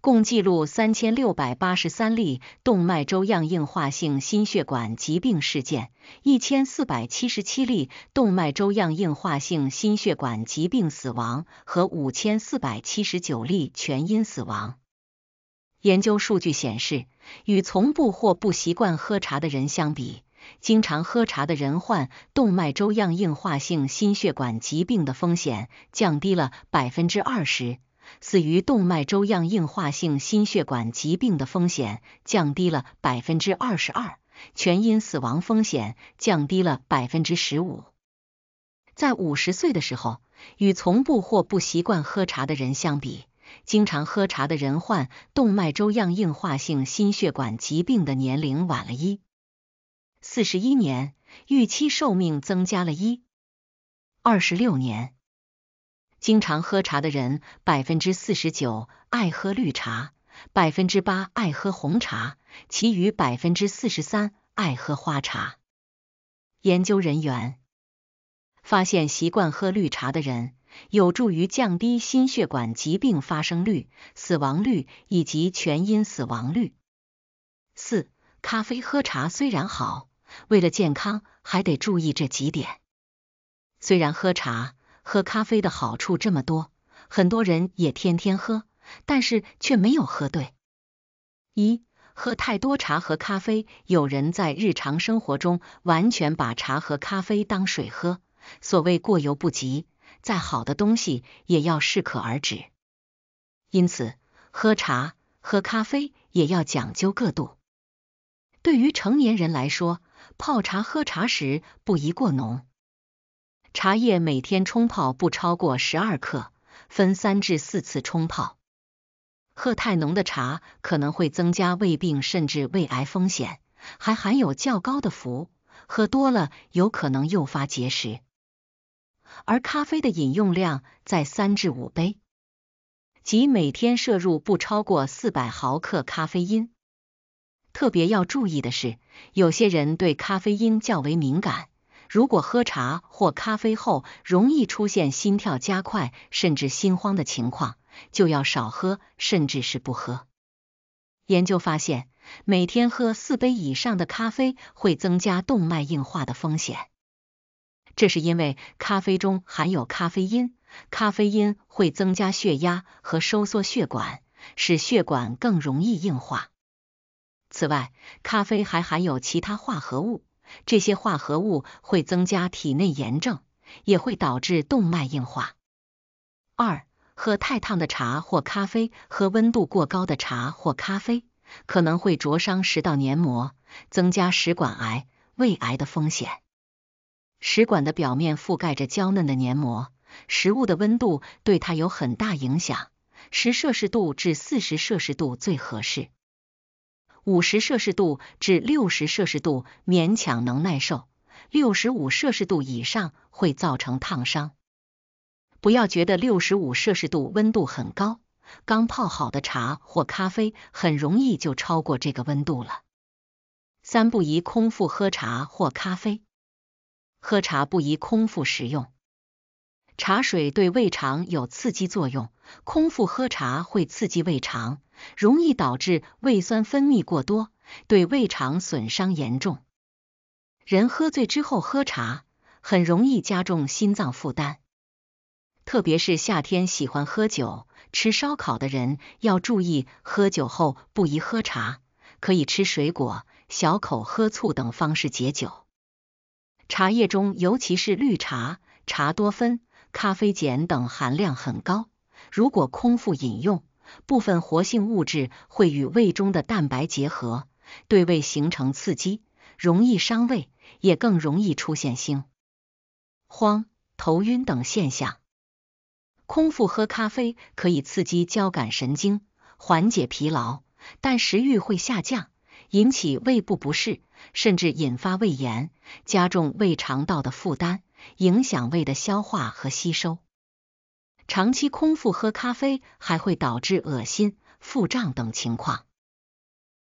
S1: 共记录三千六百八十三例动脉粥样硬化性心血管疾病事件，一千四百七十七例动脉粥样硬化性心血管疾病死亡和五千四百七十九例全因死亡。研究数据显示，与从不或不习惯喝茶的人相比，经常喝茶的人患动脉粥样硬化性心血管疾病的风险降低了百分之二十，死于动脉粥样硬化性心血管疾病的风险降低了百分之二十二，全因死亡风险降低了百分之十五。在五十岁的时候，与从不或不习惯喝茶的人相比，经常喝茶的人患动脉粥样硬化性心血管疾病的年龄晚了一。四十一年预期寿命增加了一二十六年。经常喝茶的人，百分之四十九爱喝绿茶，百分之八爱喝红茶，其余百分之四十三爱喝花茶。研究人员发现，习惯喝绿茶的人有助于降低心血管疾病发生率、死亡率以及全因死亡率。四，咖啡喝茶虽然好。为了健康，还得注意这几点。虽然喝茶、喝咖啡的好处这么多，很多人也天天喝，但是却没有喝对。一喝太多茶和咖啡，有人在日常生活中完全把茶和咖啡当水喝。所谓过犹不及，再好的东西也要适可而止。因此，喝茶、喝咖啡也要讲究个度。对于成年人来说，泡茶喝茶时不宜过浓，茶叶每天冲泡不超过十二克，分三至四次冲泡。喝太浓的茶可能会增加胃病甚至胃癌风险，还含有较高的氟，喝多了有可能诱发结石。而咖啡的饮用量在三至五杯，即每天摄入不超过四百毫克咖啡因。特别要注意的是，有些人对咖啡因较为敏感，如果喝茶或咖啡后容易出现心跳加快甚至心慌的情况，就要少喝，甚至是不喝。研究发现，每天喝四杯以上的咖啡会增加动脉硬化的风险，这是因为咖啡中含有咖啡因，咖啡因会增加血压和收缩血管，使血管更容易硬化。此外，咖啡还含有其他化合物，这些化合物会增加体内炎症，也会导致动脉硬化。二，喝太烫的茶或咖啡，喝温度过高的茶或咖啡，可能会灼伤食道黏膜，增加食管癌、胃癌的风险。食管的表面覆盖着娇嫩的黏膜，食物的温度对它有很大影响，十摄氏度至四十摄氏度最合适。五十摄氏度至六十摄氏度勉强能耐受，六十五摄氏度以上会造成烫伤。不要觉得六十五摄氏度温度很高，刚泡好的茶或咖啡很容易就超过这个温度了。三不宜空腹喝茶或咖啡，喝茶不宜空腹食用，茶水对胃肠有刺激作用。空腹喝茶会刺激胃肠，容易导致胃酸分泌过多，对胃肠损伤严重。人喝醉之后喝茶，很容易加重心脏负担。特别是夏天喜欢喝酒、吃烧烤的人要注意，喝酒后不宜喝茶，可以吃水果、小口喝醋等方式解酒。茶叶中，尤其是绿茶，茶多酚、咖啡碱等含量很高。如果空腹饮用，部分活性物质会与胃中的蛋白结合，对胃形成刺激，容易伤胃，也更容易出现心慌、头晕等现象。空腹喝咖啡可以刺激交感神经，缓解疲劳，但食欲会下降，引起胃部不适，甚至引发胃炎，加重胃肠道的负担，影响胃的消化和吸收。长期空腹喝咖啡，还会导致恶心、腹胀等情况。